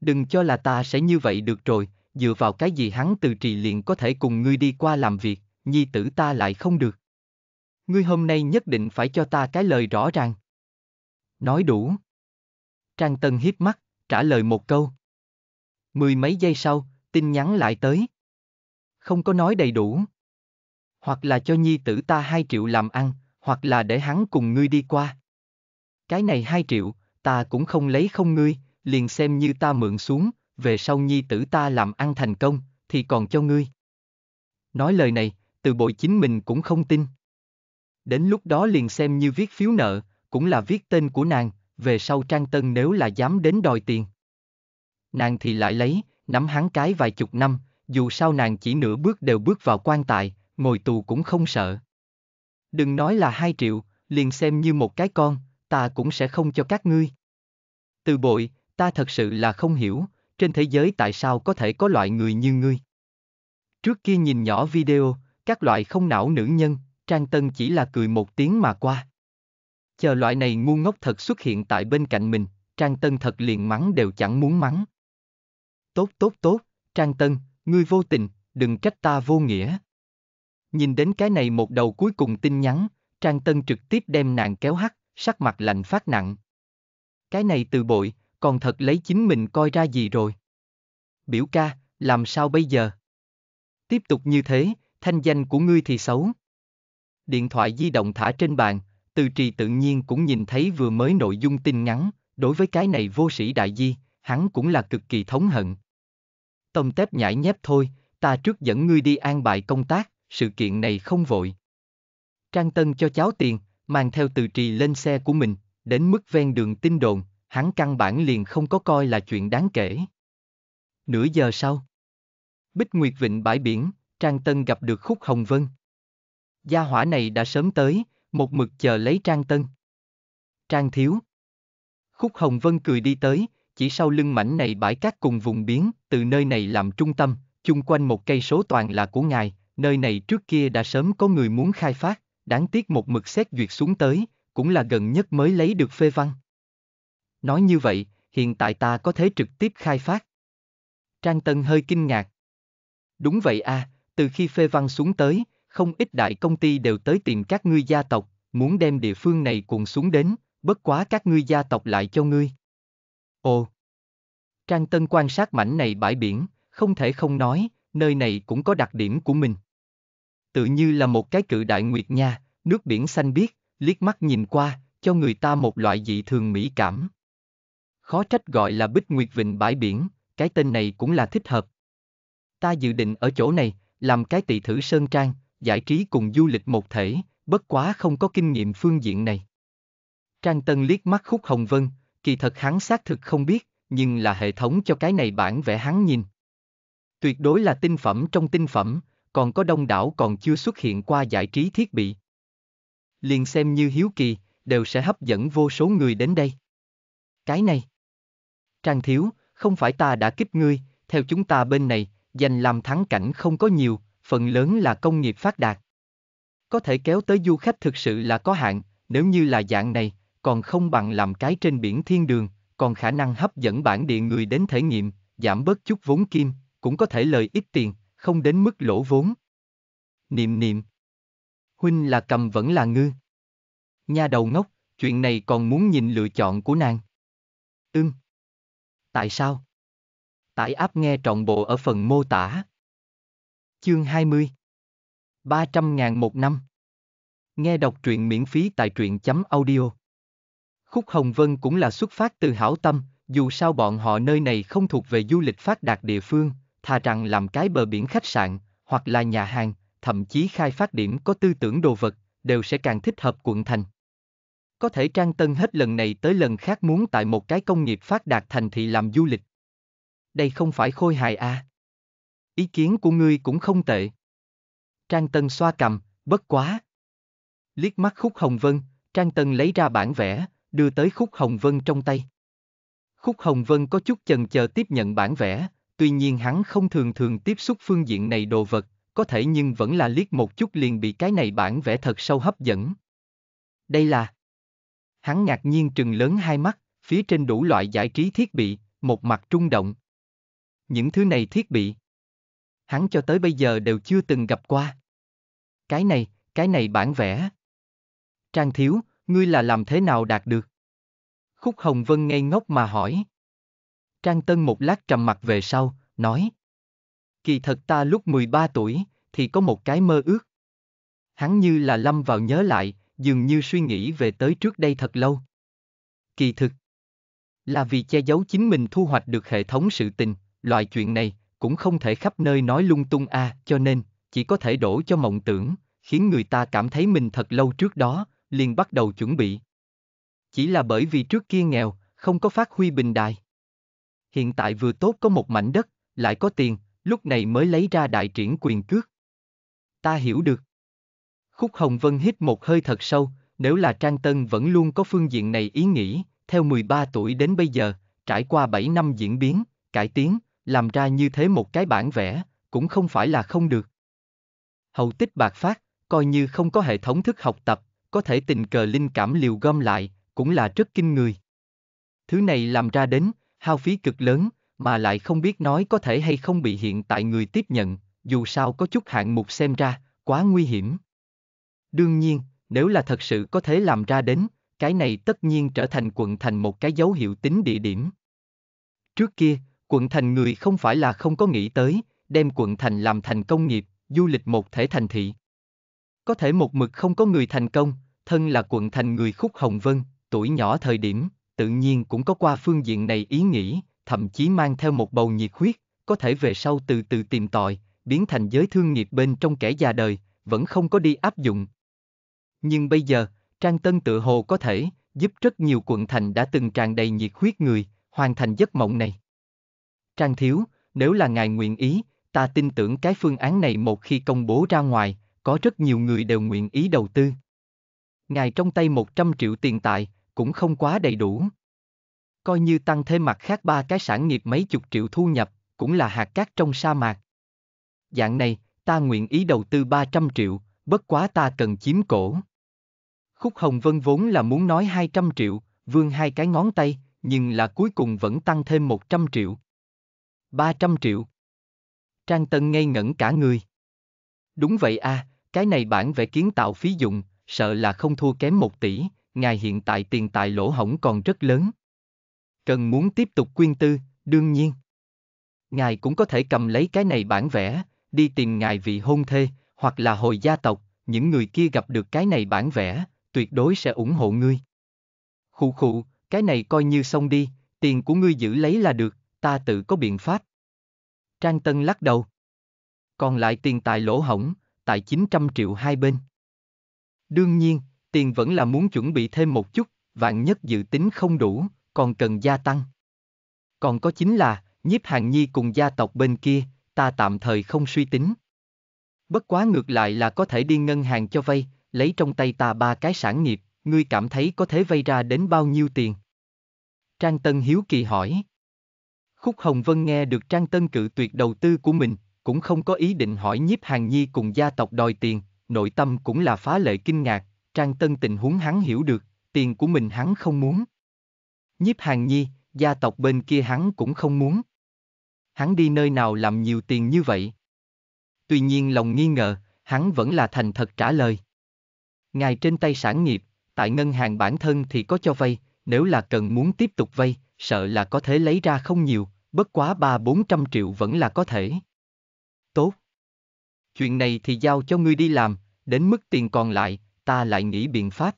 Đừng cho là ta sẽ như vậy được rồi, dựa vào cái gì hắn từ trì liền có thể cùng ngươi đi qua làm việc, nhi tử ta lại không được. Ngươi hôm nay nhất định phải cho ta cái lời rõ ràng. Nói đủ. Trang Tân hiếp mắt, trả lời một câu. Mười mấy giây sau, tin nhắn lại tới. Không có nói đầy đủ hoặc là cho nhi tử ta hai triệu làm ăn, hoặc là để hắn cùng ngươi đi qua. Cái này hai triệu, ta cũng không lấy không ngươi, liền xem như ta mượn xuống, về sau nhi tử ta làm ăn thành công, thì còn cho ngươi. Nói lời này, từ bội chính mình cũng không tin. Đến lúc đó liền xem như viết phiếu nợ, cũng là viết tên của nàng, về sau Trang Tân nếu là dám đến đòi tiền. Nàng thì lại lấy, nắm hắn cái vài chục năm, dù sao nàng chỉ nửa bước đều bước vào quan tài, ngồi tù cũng không sợ. Đừng nói là hai triệu, liền xem như một cái con, ta cũng sẽ không cho các ngươi. Từ bội, ta thật sự là không hiểu, trên thế giới tại sao có thể có loại người như ngươi. Trước kia nhìn nhỏ video, các loại không não nữ nhân, Trang Tân chỉ là cười một tiếng mà qua. Chờ loại này ngu ngốc thật xuất hiện tại bên cạnh mình, Trang Tân thật liền mắng đều chẳng muốn mắng. Tốt tốt tốt, Trang Tân, ngươi vô tình, đừng trách ta vô nghĩa. Nhìn đến cái này một đầu cuối cùng tin nhắn, Trang Tân trực tiếp đem nàng kéo hắt, sắc mặt lạnh phát nặng. Cái này từ bội, còn thật lấy chính mình coi ra gì rồi. Biểu ca, làm sao bây giờ? Tiếp tục như thế, thanh danh của ngươi thì xấu. Điện thoại di động thả trên bàn, từ trì tự nhiên cũng nhìn thấy vừa mới nội dung tin nhắn, đối với cái này vô sĩ đại di, hắn cũng là cực kỳ thống hận. Tông tép nhảy nhép thôi, ta trước dẫn ngươi đi an bài công tác, sự kiện này không vội. Trang Tân cho cháu tiền, mang theo từ trì lên xe của mình, đến mức ven đường tin đồn, hắn căn bản liền không có coi là chuyện đáng kể. Nửa giờ sau, Bích Nguyệt Vịnh bãi biển, Trang Tân gặp được Khúc Hồng Vân. Gia hỏa này đã sớm tới, một mực chờ lấy Trang Tân. Trang Thiếu Khúc Hồng Vân cười đi tới, chỉ sau lưng mảnh này bãi cát cùng vùng biển, từ nơi này làm trung tâm, chung quanh một cây số toàn là của ngài, nơi này trước kia đã sớm có người muốn khai phát, đáng tiếc một mực xét duyệt xuống tới, cũng là gần nhất mới lấy được phê văn. Nói như vậy, hiện tại ta có thể trực tiếp khai phát. Trang Tân hơi kinh ngạc. Đúng vậy à, từ khi phê văn xuống tới, không ít đại công ty đều tới tìm các ngươi gia tộc, muốn đem địa phương này cuộn xuống đến, bất quá các ngươi gia tộc lại cho ngươi. Ồ! Trang Tân quan sát mảnh này bãi biển, không thể không nói, nơi này cũng có đặc điểm của mình tự như là một cái cự đại nguyệt nha, nước biển xanh biết liếc mắt nhìn qua, cho người ta một loại dị thường mỹ cảm. Khó trách gọi là Bích Nguyệt Vịnh bãi biển, cái tên này cũng là thích hợp. Ta dự định ở chỗ này, làm cái tỷ thử sơn trang, giải trí cùng du lịch một thể, bất quá không có kinh nghiệm phương diện này. Trang Tân liếc mắt khúc Hồng Vân, kỳ thật hắn xác thực không biết, nhưng là hệ thống cho cái này bản vẽ hắn nhìn. Tuyệt đối là tinh phẩm trong tinh phẩm, còn có đông đảo còn chưa xuất hiện qua giải trí thiết bị. Liền xem như hiếu kỳ, đều sẽ hấp dẫn vô số người đến đây. Cái này. Trang thiếu, không phải ta đã kích ngươi, theo chúng ta bên này, dành làm thắng cảnh không có nhiều, phần lớn là công nghiệp phát đạt. Có thể kéo tới du khách thực sự là có hạn, nếu như là dạng này, còn không bằng làm cái trên biển thiên đường, còn khả năng hấp dẫn bản địa người đến thể nghiệm, giảm bớt chút vốn kim, cũng có thể lời ít tiền, không đến mức lỗ vốn. Niệm niệm. Huynh là cầm vẫn là ngư. Nha đầu ngốc, chuyện này còn muốn nhìn lựa chọn của nàng. Ưm. Tại sao? Tải áp nghe trọn bộ ở phần mô tả. Chương 20 300 ngàn một năm Nghe đọc truyện miễn phí tại truyện chấm audio. Khúc Hồng Vân cũng là xuất phát từ hảo tâm, dù sao bọn họ nơi này không thuộc về du lịch phát đạt địa phương, thà rằng làm cái bờ biển khách sạn, hoặc là nhà hàng, thậm chí khai phát điểm có tư tưởng đồ vật, đều sẽ càng thích hợp quận thành. Có thể trang tân hết lần này tới lần khác muốn tại một cái công nghiệp phát đạt thành thị làm du lịch. Đây không phải khôi hài à. Ý kiến của ngươi cũng không tệ. Trang tân xoa cầm, bất quá. Liếc mắt khúc hồng vân, Trang Tân lấy ra bản vẽ, đưa tới Khúc Hồng Vân trong tay. Khúc Hồng Vân có chút chần chờ tiếp nhận bản vẽ, tuy nhiên hắn không thường thường tiếp xúc phương diện này đồ vật, có thể nhưng vẫn là liếc một chút liền bị cái này bản vẽ thật sâu hấp dẫn. Đây là... Hắn ngạc nhiên trừng lớn hai mắt, phía trên đủ loại giải trí thiết bị, một mặt trung động. Những thứ này thiết bị. Hắn cho tới bây giờ đều chưa từng gặp qua. Cái này, cái này bản vẽ. Trang thiếu, ngươi là làm thế nào đạt được? Khúc Hồng Vân ngây ngốc mà hỏi. Trang Tân một lát trầm mặt về sau, nói. Kỳ thật ta lúc 13 tuổi, thì có một cái mơ ước. Hắn như là lâm vào nhớ lại, dường như suy nghĩ về tới trước đây thật lâu. Kỳ thực, là vì che giấu chính mình thu hoạch được hệ thống sự tình, loại chuyện này cũng không thể khắp nơi nói lung tung a, à, cho nên chỉ có thể đổ cho mộng tưởng, khiến người ta cảm thấy mình thật lâu trước đó, liền bắt đầu chuẩn bị. Chỉ là bởi vì trước kia nghèo, không có phát huy bình đài hiện tại vừa tốt có một mảnh đất, lại có tiền, lúc này mới lấy ra đại triển quyền cước. Ta hiểu được. Khúc Hồng Vân hít một hơi thật sâu, nếu là Trang Tân vẫn luôn có phương diện này ý nghĩ, theo 13 tuổi đến bây giờ, trải qua 7 năm diễn biến, cải tiến, làm ra như thế một cái bản vẽ, cũng không phải là không được. Hậu tích bạc phát, coi như không có hệ thống thức học tập, có thể tình cờ linh cảm liều gom lại, cũng là rất kinh người. Thứ này làm ra đến, hao phí cực lớn, mà lại không biết nói có thể hay không bị hiện tại người tiếp nhận, dù sao có chút hạng mục xem ra, quá nguy hiểm. Đương nhiên, nếu là thật sự có thể làm ra đến, cái này tất nhiên trở thành quận thành một cái dấu hiệu tính địa điểm. Trước kia, quận thành người không phải là không có nghĩ tới, đem quận thành làm thành công nghiệp, du lịch một thể thành thị. Có thể một mực không có người thành công, thân là quận thành người khúc Hồng Vân, tuổi nhỏ thời điểm, tự nhiên cũng có qua phương diện này ý nghĩ, thậm chí mang theo một bầu nhiệt huyết, có thể về sau từ từ tìm tòi, biến thành giới thương nghiệp bên trong kẻ già đời, vẫn không có đi áp dụng. Nhưng bây giờ, Trang Tân tự hồ có thể giúp rất nhiều quận thành đã từng tràn đầy nhiệt huyết người, hoàn thành giấc mộng này. Trang Thiếu, nếu là ngài nguyện ý, ta tin tưởng cái phương án này một khi công bố ra ngoài, có rất nhiều người đều nguyện ý đầu tư. Ngài trong tay 100 triệu tiền tài, cũng không quá đầy đủ. Coi như tăng thêm mặt khác ba cái sản nghiệp mấy chục triệu thu nhập, cũng là hạt cát trong sa mạc. Dạng này, ta nguyện ý đầu tư 300 triệu, bất quá ta cần chiếm cổ. Khúc Hồng Vân vốn là muốn nói 200 triệu, vương hai cái ngón tay, nhưng là cuối cùng vẫn tăng thêm 100 triệu. 300 triệu. Trang Tân ngây ngẩn cả người. Đúng vậy a, à, cái này bản vẽ kiến tạo phí dụng, sợ là không thua kém 1 tỷ, ngài hiện tại tiền tài lỗ hổng còn rất lớn. Cần muốn tiếp tục quyên tư, đương nhiên. Ngài cũng có thể cầm lấy cái này bản vẽ, đi tìm ngài vị hôn thê, hoặc là hồi gia tộc, những người kia gặp được cái này bản vẽ, tuyệt đối sẽ ủng hộ ngươi. Khụ khụ, cái này coi như xong đi, tiền của ngươi giữ lấy là được, ta tự có biện pháp. Trang Tân lắc đầu. Còn lại tiền tài lỗ hổng, tại 900 triệu hai bên. Đương nhiên, tiền vẫn là muốn chuẩn bị thêm một chút, vạn nhất dự tính không đủ, còn cần gia tăng. Còn có chính là, nhiếp hàng nhi cùng gia tộc bên kia, ta tạm thời không suy tính. Bất quá ngược lại là có thể đi ngân hàng cho vay, lấy trong tay ta ba cái sản nghiệp, ngươi cảm thấy có thể vay ra đến bao nhiêu tiền? Trang Tân Hiếu Kỳ hỏi. Khúc Hồng Vân nghe được Trang Tân cự tuyệt đầu tư của mình, cũng không có ý định hỏi nhiếp hàng nhi cùng gia tộc đòi tiền, nội tâm cũng là phá lệ kinh ngạc, Trang Tân tình huống hắn hiểu được, tiền của mình hắn không muốn. Nhiếp hàng nhi, gia tộc bên kia hắn cũng không muốn. Hắn đi nơi nào làm nhiều tiền như vậy? Tuy nhiên lòng nghi ngờ, hắn vẫn là thành thật trả lời. Ngài trên tay sản nghiệp, tại ngân hàng bản thân thì có cho vay, nếu là cần muốn tiếp tục vay, sợ là có thể lấy ra không nhiều, bất quá ba bốn trăm triệu vẫn là có thể. Tốt. Chuyện này thì giao cho ngươi đi làm, đến mức tiền còn lại, ta lại nghĩ biện pháp.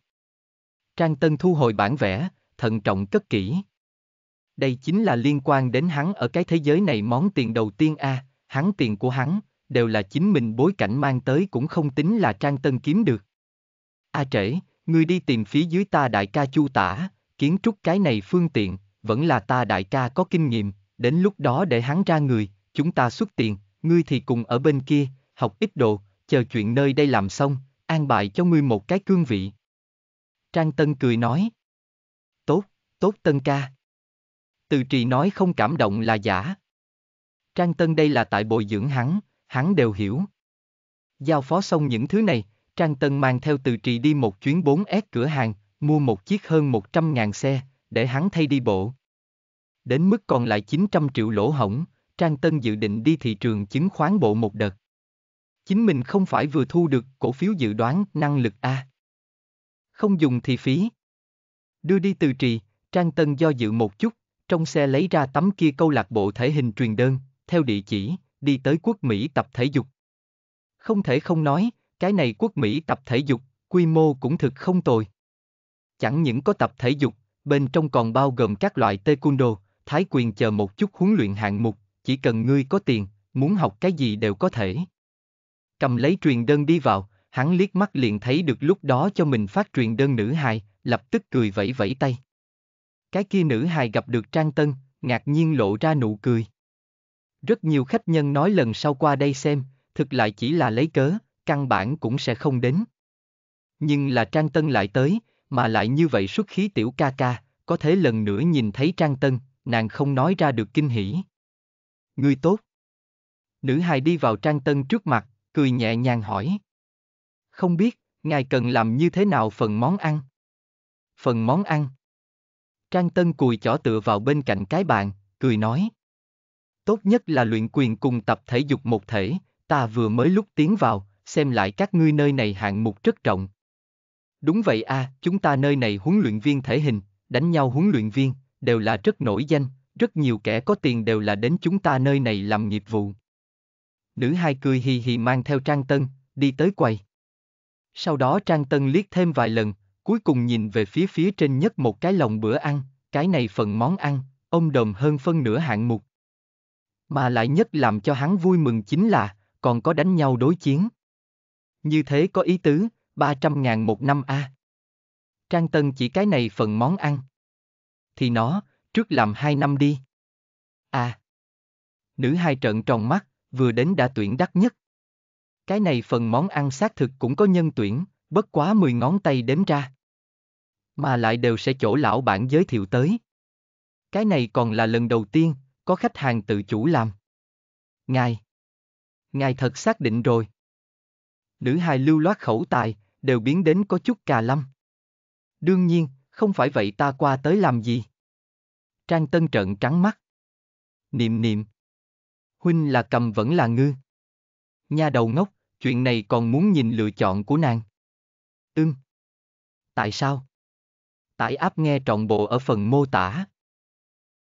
Trang Tân thu hồi bản vẽ, thận trọng cất kỹ. Đây chính là liên quan đến hắn ở cái thế giới này món tiền đầu tiên a, à, hắn tiền của hắn, đều là chính mình bối cảnh mang tới cũng không tính là Trang Tân kiếm được. A à trễ, ngươi đi tìm phía dưới ta đại ca chu tả, kiến trúc cái này phương tiện, vẫn là ta đại ca có kinh nghiệm, đến lúc đó để hắn ra người, chúng ta xuất tiền, ngươi thì cùng ở bên kia, học ít đồ, chờ chuyện nơi đây làm xong, an bài cho ngươi một cái cương vị. Trang Tân cười nói. Tốt, tốt Tân ca. Từ trì nói không cảm động là giả. Trang Tân đây là tại bồi dưỡng hắn, hắn đều hiểu. Giao phó xong những thứ này, Trang Tân mang theo từ trì đi một chuyến 4S cửa hàng, mua một chiếc hơn 100 ngàn xe, để hắn thay đi bộ. Đến mức còn lại 900 triệu lỗ hổng, Trang Tân dự định đi thị trường chứng khoán bộ một đợt. Chính mình không phải vừa thu được cổ phiếu dự đoán năng lực A. Không dùng thì phí. Đưa đi từ trì, Trang Tân do dự một chút, trong xe lấy ra tấm kia câu lạc bộ thể hình truyền đơn, theo địa chỉ, đi tới quốc Mỹ tập thể dục. Không thể không nói, cái này quốc Mỹ tập thể dục, quy mô cũng thực không tồi. Chẳng những có tập thể dục, bên trong còn bao gồm các loại taekwondo, thái quyền chờ một chút huấn luyện hạng mục, chỉ cần ngươi có tiền, muốn học cái gì đều có thể cầm lấy truyền đơn đi vào, hắn liếc mắt liền thấy được lúc đó cho mình phát truyền đơn nữ hài, lập tức cười vẫy vẫy tay. Cái kia nữ hài gặp được Trang Tân, ngạc nhiên lộ ra nụ cười. Rất nhiều khách nhân nói lần sau qua đây xem, thực lại chỉ là lấy cớ, căn bản cũng sẽ không đến. Nhưng là Trang Tân lại tới, mà lại như vậy xuất khí tiểu ca ca, có thể lần nữa nhìn thấy Trang Tân, nàng không nói ra được kinh hỉ. người tốt. Nữ hài đi vào Trang Tân trước mặt, cười nhẹ nhàng hỏi. Không biết, ngài cần làm như thế nào phần món ăn? Phần món ăn. Trang Tân cùi chỏ tựa vào bên cạnh cái bàn, cười nói. Tốt nhất là luyện quyền cùng tập thể dục một thể, ta vừa mới lúc tiến vào, xem lại các ngươi nơi này hạng mục rất trọng, Đúng vậy a, à, chúng ta nơi này huấn luyện viên thể hình, đánh nhau huấn luyện viên, đều là rất nổi danh, rất nhiều kẻ có tiền đều là đến chúng ta nơi này làm nghiệp vụ nữ hai cười hì hì mang theo Trang Tân, đi tới quầy. Sau đó Trang Tân liếc thêm vài lần, cuối cùng nhìn về phía phía trên nhất một cái lồng bữa ăn, cái này phần món ăn, ôm đồm hơn phân nửa hạng mục. Mà lại nhất làm cho hắn vui mừng chính là, còn có đánh nhau đối chiến. Như thế có ý tứ, 300 ngàn một năm a. À. Trang Tân chỉ cái này phần món ăn. Thì nó, trước làm hai năm đi. À. Nữ hai trợn tròn mắt, vừa đến đã tuyển đắt nhất. Cái này phần món ăn xác thực cũng có nhân tuyển, bất quá 10 ngón tay đếm ra. Mà lại đều sẽ chỗ lão bản giới thiệu tới. Cái này còn là lần đầu tiên, có khách hàng tự chủ làm. Ngài. Ngài thật xác định rồi. Nữ hài lưu loát khẩu tài, đều biến đến có chút cà lâm. Đương nhiên, không phải vậy ta qua tới làm gì. Trang Tân trận trắng mắt. Niệm niệm, Huynh là cầm vẫn là ngư. Nha đầu ngốc, chuyện này còn muốn nhìn lựa chọn của nàng. Ưm. Tại sao? Tải áp nghe trọn bộ ở phần mô tả.